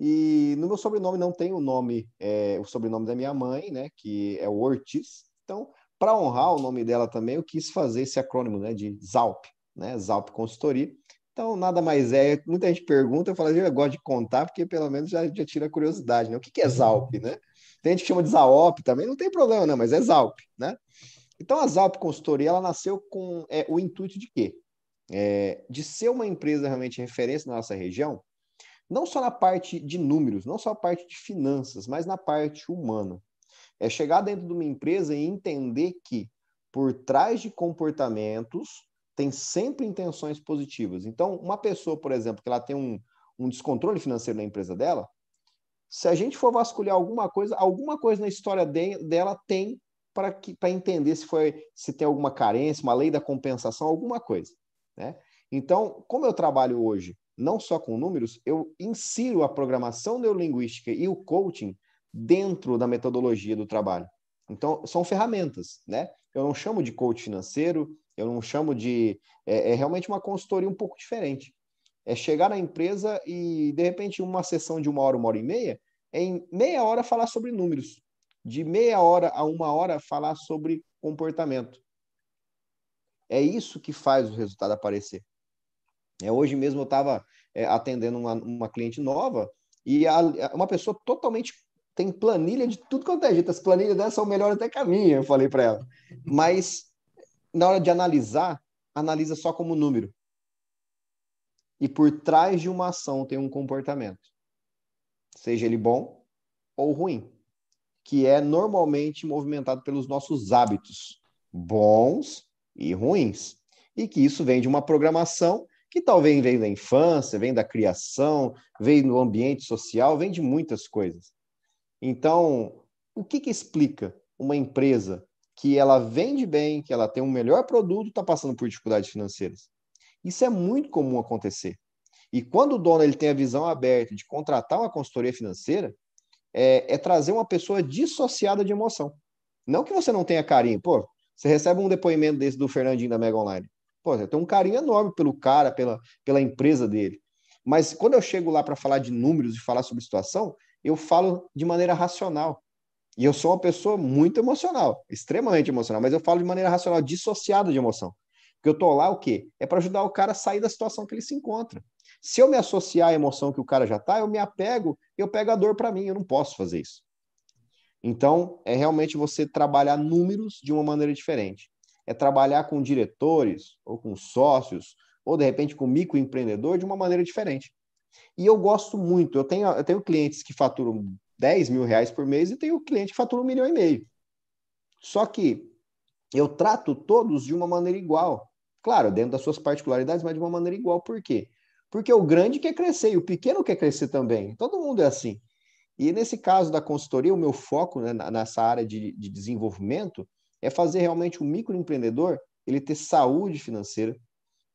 E no meu sobrenome não tem o nome, é, o sobrenome da minha mãe, né? Que é o Ortiz. Então, para honrar o nome dela também, eu quis fazer esse acrônimo, né? De ZALP, né? ZALP Consultoria. Então, nada mais é. Muita gente pergunta, eu falo, eu gosto de contar, porque pelo menos já, já tira a curiosidade, né? O que, que é ZALP, né? Tem gente que chama de ZAOP também, não tem problema, não, mas é ZALP, né? Então, a ZALP Consultoria, ela nasceu com é, o intuito de quê? é, de ser uma empresa realmente referência na nossa região, não só na parte de números, não só na parte de finanças, mas na parte humana. É chegar dentro de uma empresa e entender que por trás de comportamentos tem sempre intenções positivas. Então, uma pessoa, por exemplo, que ela tem um, um descontrole financeiro na empresa dela, se a gente for vasculhar alguma coisa, alguma coisa na história de, dela tem para entender se foi se tem alguma carência, uma lei da compensação, alguma coisa. Né? Então, como eu trabalho hoje não só com números, eu insiro a programação neurolinguística e o coaching dentro da metodologia do trabalho. Então, são ferramentas, né? Eu não chamo de coach financeiro, eu não chamo de. É, é, realmente uma consultoria um pouco diferente. É chegar na empresa e, de repente, uma sessão de uma hora, uma hora e meia, é em meia hora falar sobre números. De meia hora a uma hora falar sobre comportamento. É isso que faz o resultado aparecer. É, hoje mesmo eu estava é, atendendo uma, uma cliente nova e a, uma pessoa totalmente tem planilha de tudo quanto é jeito. As planilhas dessa são melhores até que a minha, eu falei para ela. Mas na hora de analisar, analisa só como número. E por trás de uma ação tem um comportamento, seja ele bom ou ruim, que é normalmente movimentado pelos nossos hábitos, bons e ruins. E que isso vem de uma programação que talvez veio da infância, vem da criação, vem do ambiente social, vem de muitas coisas. Então, o que, que explica uma empresa que ela vende bem, que ela tem um melhor produto, está passando por dificuldades financeiras? Isso é muito comum acontecer. E quando o dono ele tem a visão aberta de contratar uma consultoria financeira, é, é trazer uma pessoa dissociada de emoção. Não que você não tenha carinho, pô, você recebe um depoimento desse do Fernandinho da Mega Online. Pô, eu tenho um carinho enorme pelo cara, pela, pela empresa dele. Mas quando eu chego lá para falar de números e falar sobre situação, eu falo de maneira racional. E eu sou uma pessoa muito emocional, extremamente emocional, mas eu falo de maneira racional, dissociada de emoção. Porque eu tô lá o quê? É para ajudar o cara a sair da situação que ele se encontra. Se eu me associar à emoção que o cara já tá, eu me apego, eu pego a dor para mim, eu não posso fazer isso. Então, é realmente você trabalhar números de uma maneira diferente. É trabalhar com diretores, ou com sócios, ou de repente com microempreendedor de uma maneira diferente. E eu gosto muito, eu tenho, eu tenho clientes que faturam 10 mil reais por mês e tenho cliente que fatura um milhão e meio. Só que eu trato todos de uma maneira igual. Claro, dentro das suas particularidades, mas de uma maneira igual. Por quê? Porque o grande quer crescer e o pequeno quer crescer também. Todo mundo é assim. E nesse caso da consultoria, o meu foco né, nessa área de, de desenvolvimento é fazer realmente o microempreendedor ele ter saúde financeira,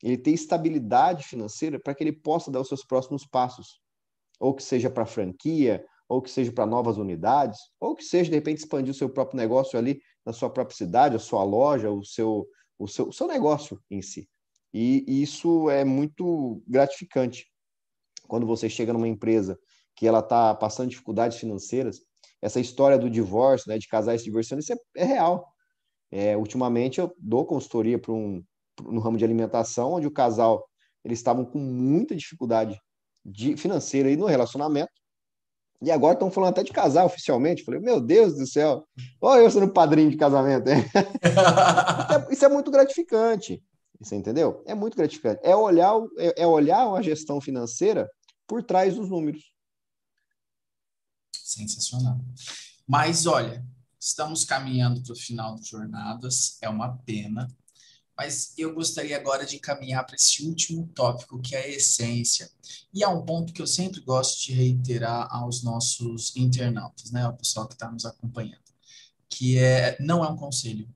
ele ter estabilidade financeira para que ele possa dar os seus próximos passos, ou que seja para franquia, ou que seja para novas unidades, ou que seja de repente expandir o seu próprio negócio ali na sua própria cidade, a sua loja, o seu o seu, o seu negócio em si. E, e isso é muito gratificante quando você chega numa empresa que ela está passando dificuldades financeiras, essa história do divórcio, né, de casais se divorciando, isso é, é real. É, ultimamente eu dou consultoria para um no ramo de alimentação, onde o casal eles estavam com muita dificuldade de, financeira e no relacionamento. E agora estão falando até de casar oficialmente. Falei, meu Deus do céu, olha eu sendo padrinho de casamento. isso, é, isso é muito gratificante. Você entendeu? É muito gratificante. É olhar, é, é olhar a gestão financeira por trás dos números. Sensacional. Mas olha, estamos caminhando para o final das jornadas, é uma pena, mas eu gostaria agora de caminhar para esse último tópico, que é a essência. E é um ponto que eu sempre gosto de reiterar aos nossos internautas, né, ao pessoal que está nos acompanhando, que é não é um conselho,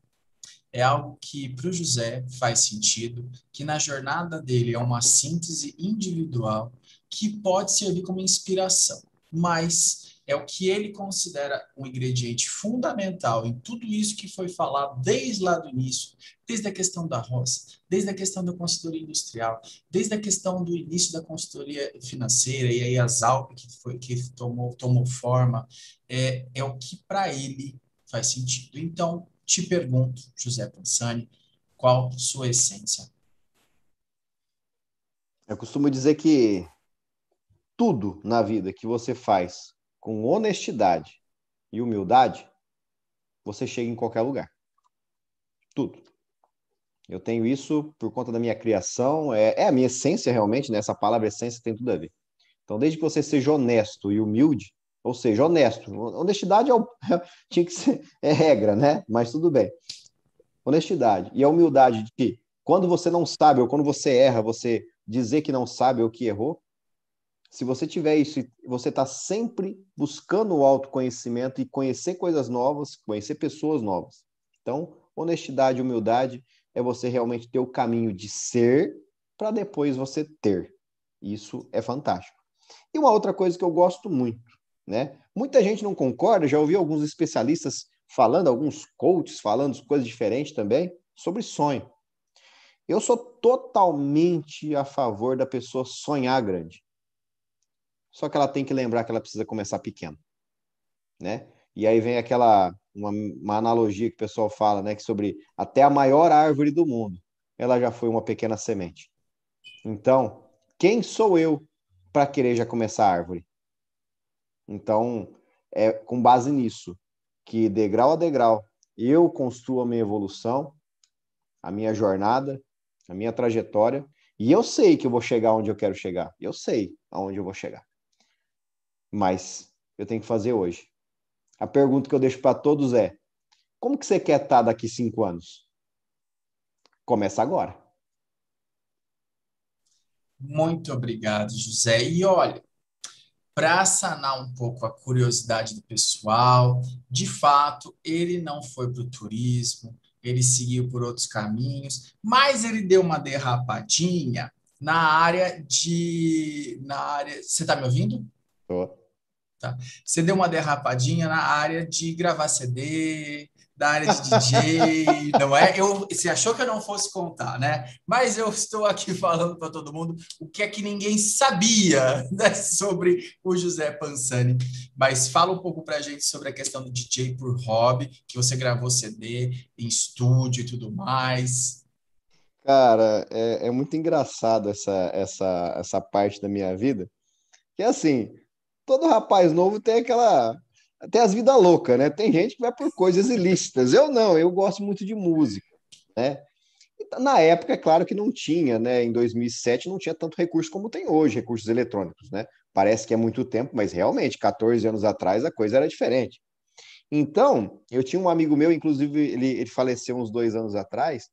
é algo que para o José faz sentido, que na jornada dele é uma síntese individual que pode servir como inspiração mas é o que ele considera um ingrediente fundamental em tudo isso que foi falado desde lá do início, desde a questão da roça, desde a questão da consultoria industrial, desde a questão do início da consultoria financeira e aí as ALP que foi que tomou tomou forma, é, é o que para ele faz sentido. Então, te pergunto, José Pansani, qual sua essência? Eu costumo dizer que tudo na vida que você faz com honestidade e humildade, você chega em qualquer lugar. Tudo. Eu tenho isso por conta da minha criação, é, é a minha essência realmente, né? Essa palavra essência tem tudo a ver. Então, desde que você seja honesto e humilde, ou seja, honesto, honestidade é, tinha que ser, é regra, né? Mas tudo bem. Honestidade e a humildade de que quando você não sabe ou quando você erra, você dizer que não sabe ou que errou, se você tiver isso, você está sempre buscando o autoconhecimento e conhecer coisas novas, conhecer pessoas novas. Então, honestidade e humildade é você realmente ter o caminho de ser para depois você ter. Isso é fantástico. E uma outra coisa que eu gosto muito, né? Muita gente não concorda, já ouvi alguns especialistas falando, alguns coaches falando coisas diferentes também sobre sonho. Eu sou totalmente a favor da pessoa sonhar grande. Só que ela tem que lembrar que ela precisa começar pequeno, né? E aí vem aquela uma, uma analogia que o pessoal fala, né, que sobre até a maior árvore do mundo, ela já foi uma pequena semente. Então, quem sou eu para querer já começar a árvore? Então, é com base nisso que degrau a degrau eu construo a minha evolução, a minha jornada, a minha trajetória, e eu sei que eu vou chegar onde eu quero chegar. Eu sei aonde eu vou chegar mas eu tenho que fazer hoje. A pergunta que eu deixo para todos é: como que você quer estar tá daqui cinco anos? Começa agora. Muito obrigado, José. E olha, para sanar um pouco a curiosidade do pessoal, de fato, ele não foi para o turismo, ele seguiu por outros caminhos, mas ele deu uma derrapadinha na área de. Na área. Você está me ouvindo? Estou. Tá? Você deu uma derrapadinha na área de gravar CD, da área de DJ, não é? Eu, você achou que eu não fosse contar, né? Mas eu estou aqui falando para todo mundo o que é que ninguém sabia né, sobre o José Pansani. Mas fala um pouco para a gente sobre a questão do DJ por hobby, que você gravou CD em estúdio e tudo mais. Cara, é, é muito engraçado essa, essa, essa parte da minha vida. Que é assim, todo rapaz novo tem aquela. Tem as vidas loucas, né? Tem gente que vai por coisas ilícitas. Eu não, eu gosto muito de música, né? Então, na época, é claro que não tinha, né? Em 2007 não tinha tanto recurso como tem hoje, recursos eletrônicos, né? Parece que é muito tempo, mas realmente, 14 anos atrás a coisa era diferente. Então, eu tinha um amigo meu, inclusive ele, ele faleceu uns dois anos atrás,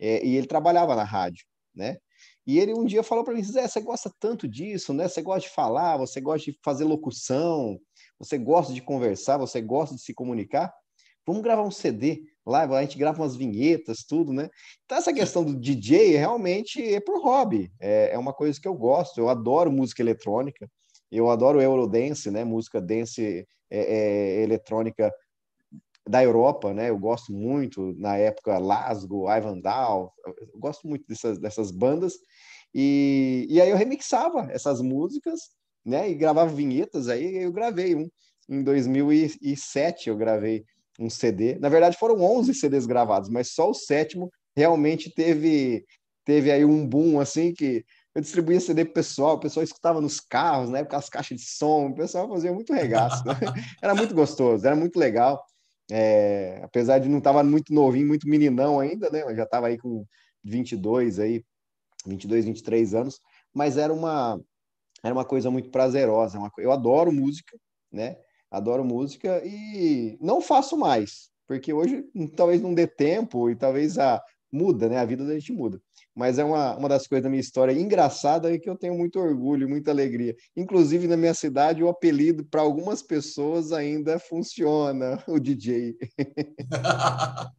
é, e ele trabalhava na rádio, né? E ele um dia falou para mim: Zé, você gosta tanto disso, né? Você gosta de falar, você gosta de fazer locução, você gosta de conversar, você gosta de se comunicar. Vamos gravar um CD lá, a gente grava umas vinhetas, tudo, né? Então, essa questão do DJ realmente é por hobby, é, é uma coisa que eu gosto, eu adoro música eletrônica, eu adoro Eurodance, né? Música dance é, é, eletrônica da Europa, né? Eu gosto muito, na época, Lasgo, Ivan Dahl, eu gosto muito dessas, dessas bandas. E, e aí eu remixava essas músicas, né? E gravava vinhetas, aí eu gravei um. Em 2007 eu gravei um CD. Na verdade foram 11 CDs gravados, mas só o sétimo realmente teve teve aí um boom, assim, que eu distribuía CD pro pessoal, o pessoal escutava nos carros, né, com as caixas de som, o pessoal fazia muito regaço, né? era muito gostoso, era muito legal, é, apesar de não estava muito novinho, muito meninão ainda, né? Eu já estava aí com 22 aí, 22, 23 anos, mas era uma era uma coisa muito prazerosa, é uma, eu adoro música, né? Adoro música e não faço mais, porque hoje hum, talvez não dê tempo e talvez a, muda, né? A vida da gente muda. Mas é uma, uma das coisas da minha história engraçada e que eu tenho muito orgulho, muita alegria. Inclusive, na minha cidade, o apelido para algumas pessoas ainda funciona, o DJ.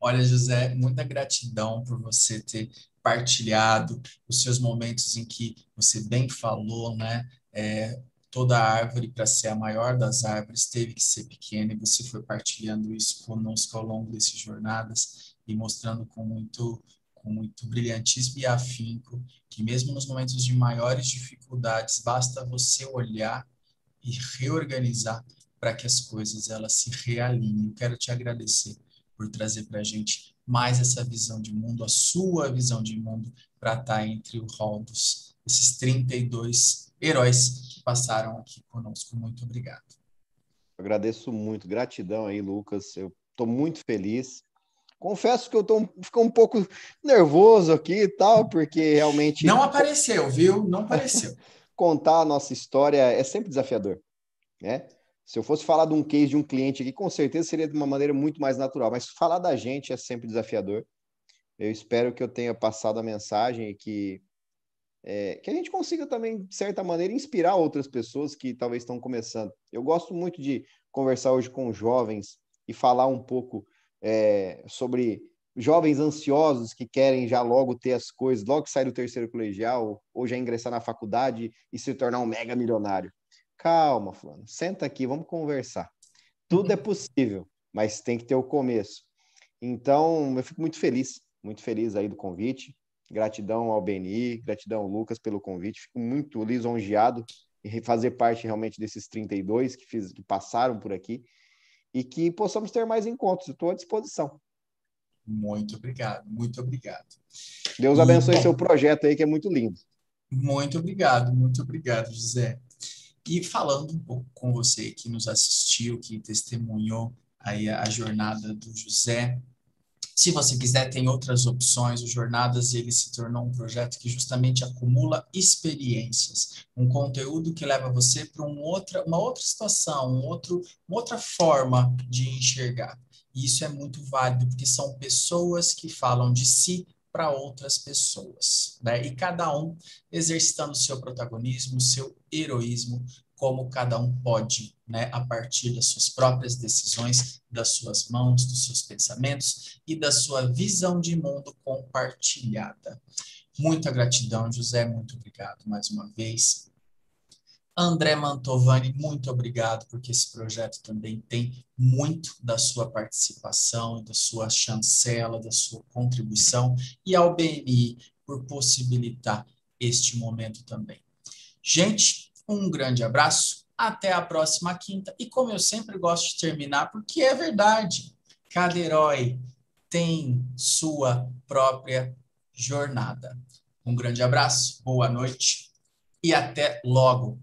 Olha, José, muita gratidão por você ter partilhado os seus momentos em que você bem falou, né? É, toda árvore, para ser a maior das árvores, teve que ser pequena e você foi partilhando isso conosco ao longo dessas jornadas e mostrando com muito com muito brilhantismo e afinco que mesmo nos momentos de maiores dificuldades basta você olhar e reorganizar para que as coisas elas se realinhem. Eu quero te agradecer por trazer para a gente mais essa visão de mundo, a sua visão de mundo, para estar tá entre o rol dos esses 32 heróis que passaram aqui conosco. Muito obrigado. Agradeço muito, gratidão aí, Lucas. Eu estou muito feliz Confesso que eu tô fico um pouco nervoso aqui e tal, porque realmente não apareceu, viu? Não apareceu. Contar a nossa história é sempre desafiador, né? Se eu fosse falar de um case de um cliente aqui, com certeza seria de uma maneira muito mais natural, mas falar da gente é sempre desafiador. Eu espero que eu tenha passado a mensagem e que, é, que a gente consiga também, de certa maneira, inspirar outras pessoas que talvez estão começando. Eu gosto muito de conversar hoje com jovens e falar um pouco é, sobre jovens ansiosos que querem já logo ter as coisas, logo que sair do terceiro colegial, ou já ingressar na faculdade e se tornar um mega milionário. Calma, fulano, senta aqui, vamos conversar. Tudo é possível, mas tem que ter o começo. Então, eu fico muito feliz, muito feliz aí do convite. Gratidão ao Beni, gratidão ao Lucas pelo convite. Fico muito lisonjeado em fazer parte realmente desses 32 que, fiz, que passaram por aqui e que possamos ter mais encontros. Estou à disposição. Muito obrigado, muito obrigado. Deus abençoe e, seu projeto aí, que é muito lindo. Muito obrigado, muito obrigado, José. E falando um pouco com você que nos assistiu, que testemunhou aí a jornada do José, se você quiser, tem outras opções. O Jornadas ele se tornou um projeto que justamente acumula experiências, um conteúdo que leva você para um outra, uma outra situação, um outro, uma outra forma de enxergar. E isso é muito válido, porque são pessoas que falam de si para outras pessoas, né? E cada um exercitando seu protagonismo, seu heroísmo, como cada um pode, né, a partir das suas próprias decisões, das suas mãos, dos seus pensamentos e da sua visão de mundo compartilhada. Muita gratidão, José, muito obrigado mais uma vez. André Mantovani, muito obrigado, porque esse projeto também tem muito da sua participação, da sua chancela, da sua contribuição, e ao BNI por possibilitar este momento também. Gente, um grande abraço, até a próxima quinta. E como eu sempre gosto de terminar, porque é verdade, cada herói tem sua própria jornada. Um grande abraço, boa noite e até logo.